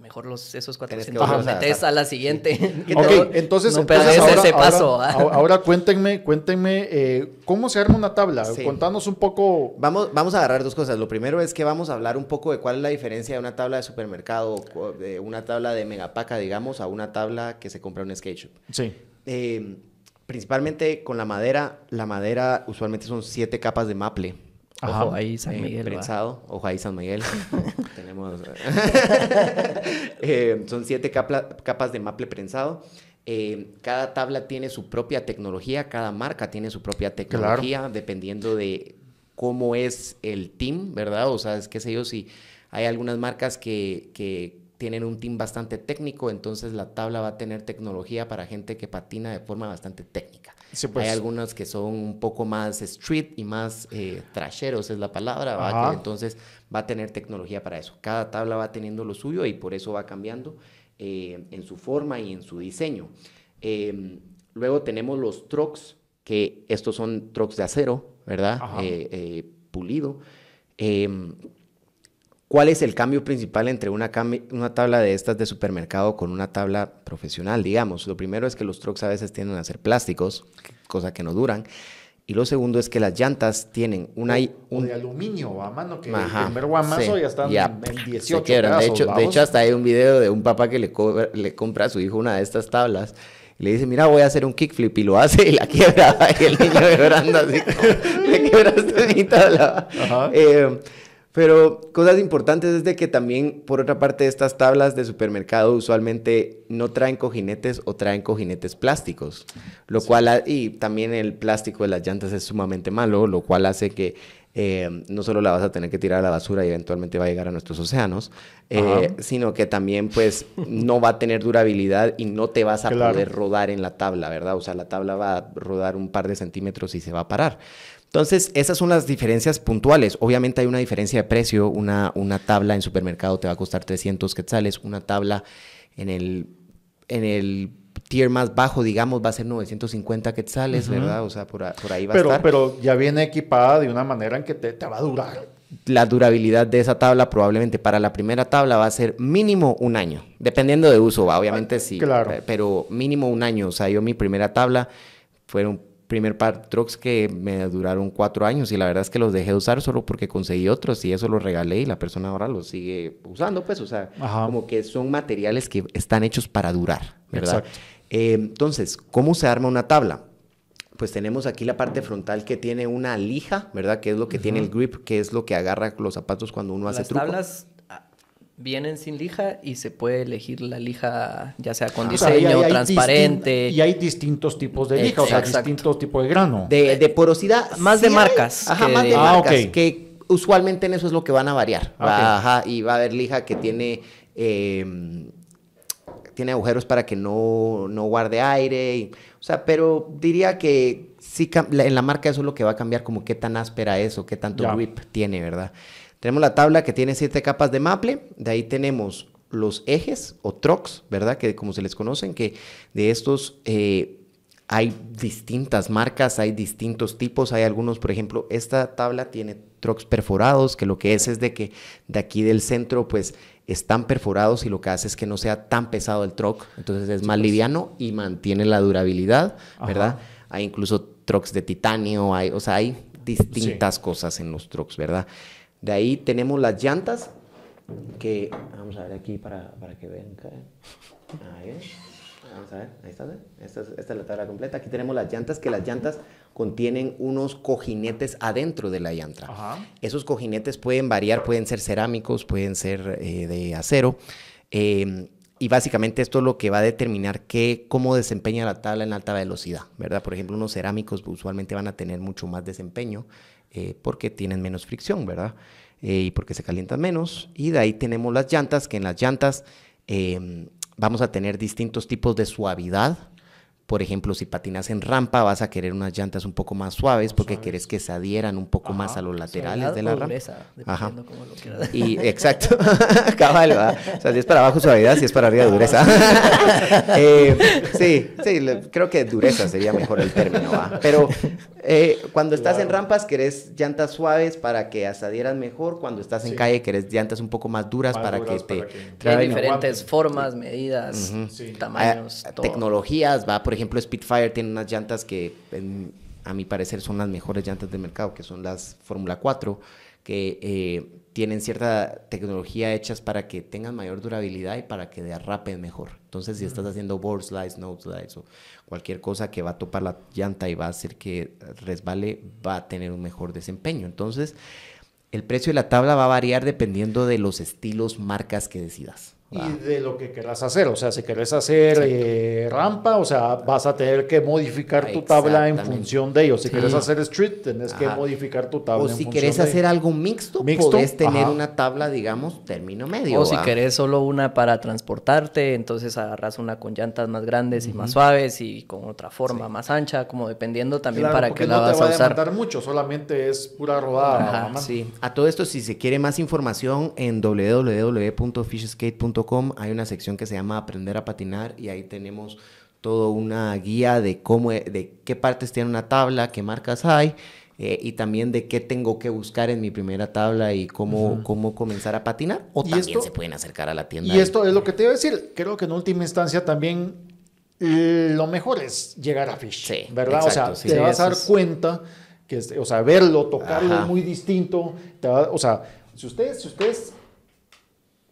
mejor los, esos 400 los a la siguiente. *laughs* *laughs* ok, entonces, no entonces ese paso. Ah. Ahora,
cuéntenme, cuéntenme eh, cómo se arma una tabla. Contanos un poco. Vamos, vamos a agarrar dos cosas. Lo primero es que vamos a hablar un poco de cuál es la diferencia de una tabla de supermercado, de una tabla de megapaca, digamos, a una tabla que se compra en un skate Sí. Eh, principalmente con la madera. La madera usualmente son siete capas de maple.
Ajá. Ojo ahí San eh, Miguel. prensado, ojo San
Miguel. *laughs* Tenemos. Eh, *laughs* eh, son siete capas de maple prensado. cada tabla tiene su propia tecnología, cada marca tiene su propia tecnología, dependiendo de cómo es el team, ¿verdad? O sea, es que sé yo, si hay algunas marcas que tienen un team bastante técnico, entonces la tabla va a tener tecnología para gente que patina de forma bastante técnica. Hay pues. algunos que son un poco más street y más eh, trasheros, es la palabra. ¿va? entonces va a tener tecnología para eso. Cada tabla va teniendo lo suyo y por eso va cambiando eh, en su forma y en su diseño. Em, luego tenemos los trucks, que estos son trucks de acero, ¿verdad? Eh, pulido. Em, ¿Cuál es el cambio principal entre una, una, tabla de estas de supermercado con una tabla profesional? Digamos, lo primero es que los trucks a veces tienden a ser plásticos, cosa que no duran. Y lo segundo es que las llantas tienen una... O, un,
de aluminio, a mano, que el primer guamazo ya están en 18 de, hecho, hasta hay
un video de un papá que le, le compra a su hijo una de estas tablas y le dice, mira, voy a hacer un kickflip y lo hace y la *laughs* quiebra. Y el niño llorando así, le quebraste mi tabla. Ajá. Eh, pero cosas importantes es de que también, por otra parte, estas tablas de supermercado usualmente no traen cojinetes o traen cojinetes plásticos, lo cual, y también el plástico de las llantas es sumamente malo, lo cual hace que eh, no solo la vas a tener que tirar a la basura y eventualmente va a llegar a nuestros océanos, eh, sino que también pues no va a tener durabilidad y no te vas a poder rodar en la tabla, ¿verdad? O sea, la tabla va a rodar un par de centímetros y se va a parar. Entonces, esas son las diferencias puntuales. Obviamente hay una diferencia de precio, una, una tabla en supermercado te va a costar 300 quetzales, una tabla en el, en el tier más bajo, digamos, va a ser 950 quetzales, ¿verdad? O sea, por, ahí va pero, a estar.
Pero ya viene equipada de una manera en que te, te va a durar
la durabilidad de esa tabla probablemente para la primera tabla va a ser mínimo un año, dependiendo de uso, obviamente ah, sí, claro. pero mínimo un año, o sea, yo mi primera tabla fueron primer par trucks que me duraron cuatro años y la verdad es que los dejé usar solo porque conseguí otros y eso los regalé y la persona ahora los sigue usando, pues, o sea, como que son materiales que están hechos para durar, ¿verdad? Eh, entonces, ¿cómo se arma una tabla? Pues tenemos aquí la parte frontal que tiene una lija, ¿verdad? Que es lo que tiene el grip, que es lo que agarra los zapatos cuando uno hace truco
vienen sin lija y se puede elegir la lija ya sea con ah, diseño, transparente. y
hay distintos tipos
de lija, o sea, distintos tipos de grano.
De, porosidad. Más de marcas. ajá, más de, marcas.
Que usualmente en eso es lo que van a variar. Ah, ajá, y va a haber lija que tiene... Em, tiene agujeros para que no, guarde aire. o sea, pero diría que sí, en la marca eso es lo que va a cambiar, como qué tan áspera es o qué tanto grip tiene, ¿verdad? Tenemos la tabla que tiene siete capas de maple, de ahí tenemos los ejes o trucks, ¿verdad? Que como se les conocen, que de estos eh, hay distintas marcas, hay distintos tipos, hay algunos, por ejemplo, esta tabla tiene trucks perforados, que lo que es es de que de aquí del centro, pues están perforados y lo que hace es que no sea tan pesado el truck, entonces es más pues. liviano y mantiene la durabilidad, ¿verdad? Hay incluso trucks de titanio, hay, o sea, hay distintas cosas en los trucks, ¿verdad? De ahí tenemos las llantas, que vamos a ver aquí para, para que vean. Eh. Ahí eh. Vamos a ver, ahí está. Eh. Esta es, la tabla completa. Aquí tenemos las llantas, que las llantas contienen unos cojinetes adentro de la llanta. Esos cojinetes pueden variar, pueden ser cerámicos, pueden ser de acero. Em, y básicamente esto es lo que va a determinar cómo desempeña la tabla en alta velocidad, ¿verdad? Por ejemplo, unos cerámicos usualmente van a tener mucho más desempeño eh, porque tienen menos fricción, ¿verdad? Eh, y porque se calientan menos. Y de ahí tenemos las llantas, que en las llantas em, vamos a tener distintos tipos de suavidad. Por ejemplo, si patinas en rampa, vas a querer unas llantas un poco más suaves porque quieres que se adhieran un poco más a los laterales de la rampa. Ajá. Y exacto, *laughs* cabal, O sea, si es para abajo suavidad, si es para arriba dureza. *laughs* *laughs* Eh, sí, sí, creo que dureza sería mejor el término, Pero, eh, cuando estás en rampas, querés llantas suaves para que asadieras mejor. Cuando estás en calle, querés llantas un poco más duras, para, que te. Hay diferentes
formas, medidas, tamaños. Ah, tecnologías,
va. Por ejemplo, Spitfire tiene unas llantas que, a mi parecer, son las mejores llantas del mercado, que son las Fórmula 4, que. Eh, tienen cierta tecnología hechas para que tengan mayor durabilidad y para que derrapen mejor. Entonces, si estás haciendo board slides, nose slides o cualquier cosa que va a topar la llanta y va a hacer que resbale, va a tener un mejor desempeño. Entonces, el precio de la tabla va a variar dependiendo de los estilos, marcas que decidas y
ah. de lo que querás hacer. O sea, si querés hacer eh, rampa, o sea, vas a tener que modificar
tu tabla en función de ello. Si quieres querés hacer
street, tenés que modificar tu tabla. O si querés hacer algo mixto, puedes tener una tabla, digamos, término
medio. O si querés solo una para transportarte, entonces agarras una con llantas más grandes y más suaves y con otra forma más ancha, como dependiendo también para que la no vas te va a usar. mucho, solamente es pura rodada.
A todo esto, si se quiere más información en www.fishskate.com hay una sección que se llama Aprender a patinar y ahí tenemos toda una guía de cómo, de qué partes tiene una tabla, qué marcas hay. y también de qué tengo que buscar en mi primera tabla y cómo, cómo comenzar a patinar. O también se pueden acercar a la tienda. Y
esto es lo que te iba a decir. Creo que en última instancia también lo mejor es llegar a Fish. Sí, ¿Verdad? o sea, te vas a dar cuenta que, o sea, verlo, tocarlo muy distinto. o sea, si ustedes, si ustedes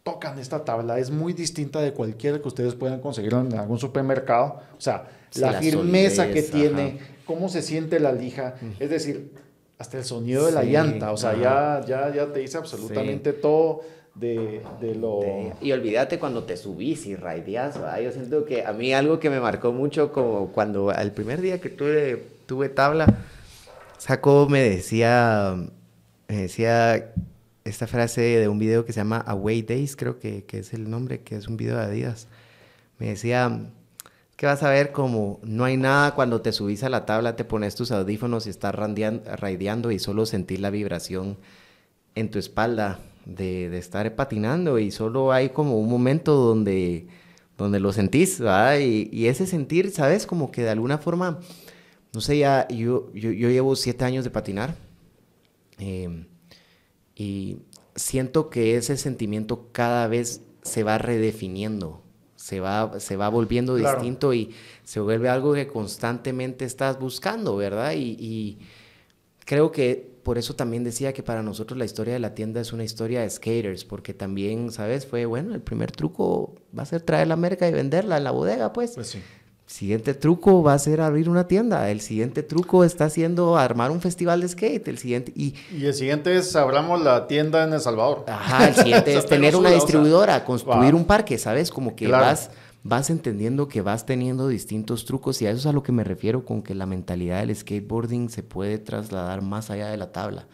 tocan esta tabla es muy distinta de cualquier que ustedes puedan conseguir en algún supermercado. O sea, la, firmeza que tiene, cómo se siente la lija, es decir, hasta el sonido de la llanta, o sea, ya,
ya, te dice absolutamente todo. De, lo... Y olvídate cuando te subís y raideas, Yo siento que a mí algo que me marcó mucho como cuando el primer día que tuve, tuve tabla, Saco me decía, me decía esta frase de un video que se llama Away Days, creo que, es el nombre, que es un video de Adidas. Me decía, que vas a ver como no hay nada cuando te subís a la tabla, te pones tus audífonos y estás raideando y solo sentís la vibración en tu espalda de, estar patinando y solo hay como un momento donde, donde lo sentís, ¿verdad? Y, ese sentir, ¿sabes? Como que de alguna forma, no sé, ya yo, yo, yo llevo siete años de patinar. Eh, y siento que ese sentimiento cada vez se va redefiniendo, se va, se va volviendo distinto y se vuelve algo que constantemente estás buscando, ¿verdad? Y, y, creo que por eso también decía que para nosotros la historia de la tienda es una historia de skaters, porque también, ¿sabes? Fue, bueno, el primer truco va a ser traer la merca y venderla en la bodega, pues. Pues sí siguiente truco va a ser abrir una tienda, el siguiente truco está siendo armar un festival de skate, el siguiente y, el siguiente es
abramos la tienda en El Salvador. Ajá, el siguiente *laughs* es tener una distribuidora,
construir un parque, ¿sabes? Como que vas vas entendiendo que vas teniendo distintos trucos y a eso es a lo que me refiero con que la mentalidad del skateboarding se puede trasladar más allá de la tabla.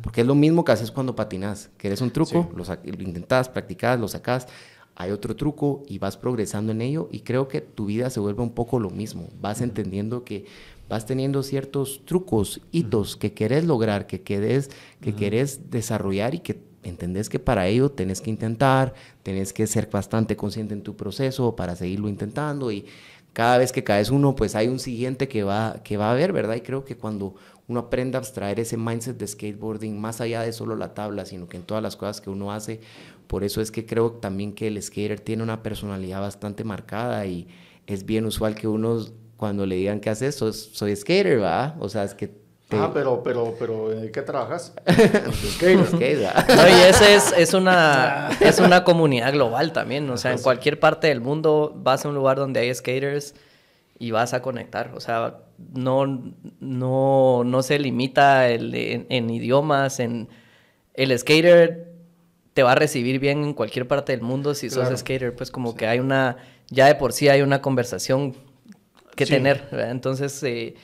Porque es lo mismo que haces cuando patinas, que un truco, lo, lo, intentas, practicas, lo sacas, hay otro truco y vas progresando en ello y creo que tu vida se vuelve un poco lo mismo. Vas entendiendo que vas teniendo ciertos trucos, hitos que querés lograr, que, querés, que querés desarrollar y que entendés que para ello tenés que intentar, tenés que ser bastante consciente en tu proceso para seguirlo intentando y cada vez que caes uno, pues hay un siguiente que va, que va a haber, ¿verdad? Y creo que cuando uno aprende a abstraer ese mindset de skateboarding más allá de solo la tabla, sino que en todas las cosas que uno hace, por eso es que creo también que el skater tiene una personalidad bastante marcada y es bien usual que uno cuando le digan qué haces, eso,
soy skater, ¿va? O sea, es que Ah,
pero, pero, pero, ¿en qué trabajas? *laughs*
skater. skater.
y es, una, *laughs* es una comunidad global también, o sea, en cualquier parte del mundo vas a un lugar donde hay skaters y vas a conectar. O sea, no, no, no se limita en, en, idiomas, en el skater te va a recibir bien en cualquier parte del mundo si sos skater, pues como que hay una, ya de por sí hay una conversación que tener, ¿verdad? Entonces, eh,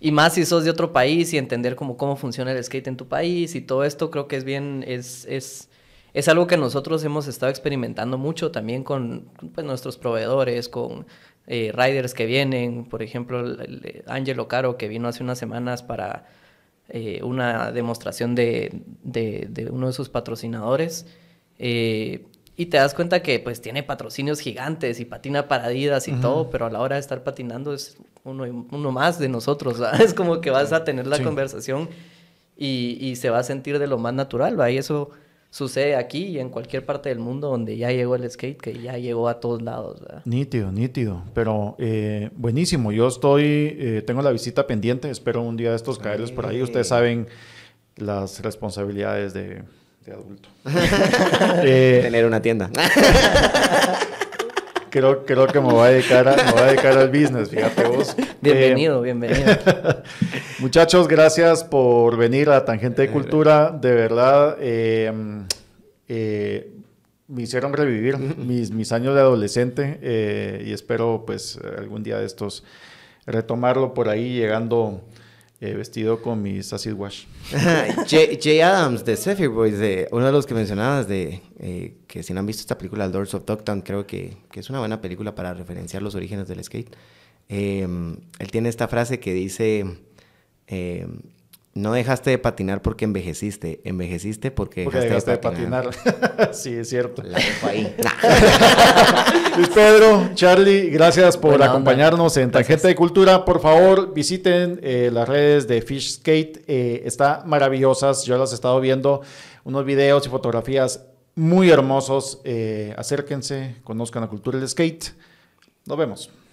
y más si sos de otro país y entender como cómo funciona el skate en tu país y todo esto, creo que es bien, es, es, es algo que nosotros hemos estado experimentando mucho también con pues, nuestros proveedores, con eh, riders que vienen, por ejemplo, eh, Caro que vino hace unas semanas para eh, una demostración de, uno de sus patrocinadores. Eh, y te das cuenta que pues tiene patrocinios gigantes y patina paradidas y todo, pero a la hora de estar patinando es uno, más de nosotros, *laughs* es como que vas a tener la conversación y, se va a sentir de lo más natural, ¿va? y eso sucede aquí y en cualquier parte del mundo donde ya llegó el skate, que ya llegó a todos lados.
Nítido, nítido. Pero eh, buenísimo. Yo estoy, eh, tengo la visita pendiente. Espero un día de estos caerles por ahí. Ustedes saben las responsabilidades de, adulto. *laughs* Eh, Tener una tienda. *laughs* creo, que me va a dedicar, al business, fíjate vos. *laughs* Bienvenido, bienvenido. *laughs* Muchachos, gracias por venir a Tangente de Cultura. De verdad, eh, eh, me hicieron revivir *laughs* mis, mis años de adolescente eh, y espero pues algún día de estos retomarlo por ahí
llegando eh, vestido con mis acid wash. *laughs* Jay, Adams de Sephir Boys, de, uno de los que mencionabas, de eh, que si no han visto esta película, Doors of Dogtown, creo que, es una buena película para referenciar los orígenes del skate. Em, él tiene esta frase que dice, em, no dejaste de patinar porque envejeciste, envejeciste porque, dejaste, de patinar.
*laughs* sí, es cierto. La *laughs* Pedro, Charlie, gracias por acompañarnos en Tangente de Cultura. Por favor, visiten eh, las redes de Fish Skate. Eh, está maravillosas, yo las he estado viendo, unos videos y fotografías muy hermosos. Eh, acérquense, conozcan la cultura del skate. Nos vemos.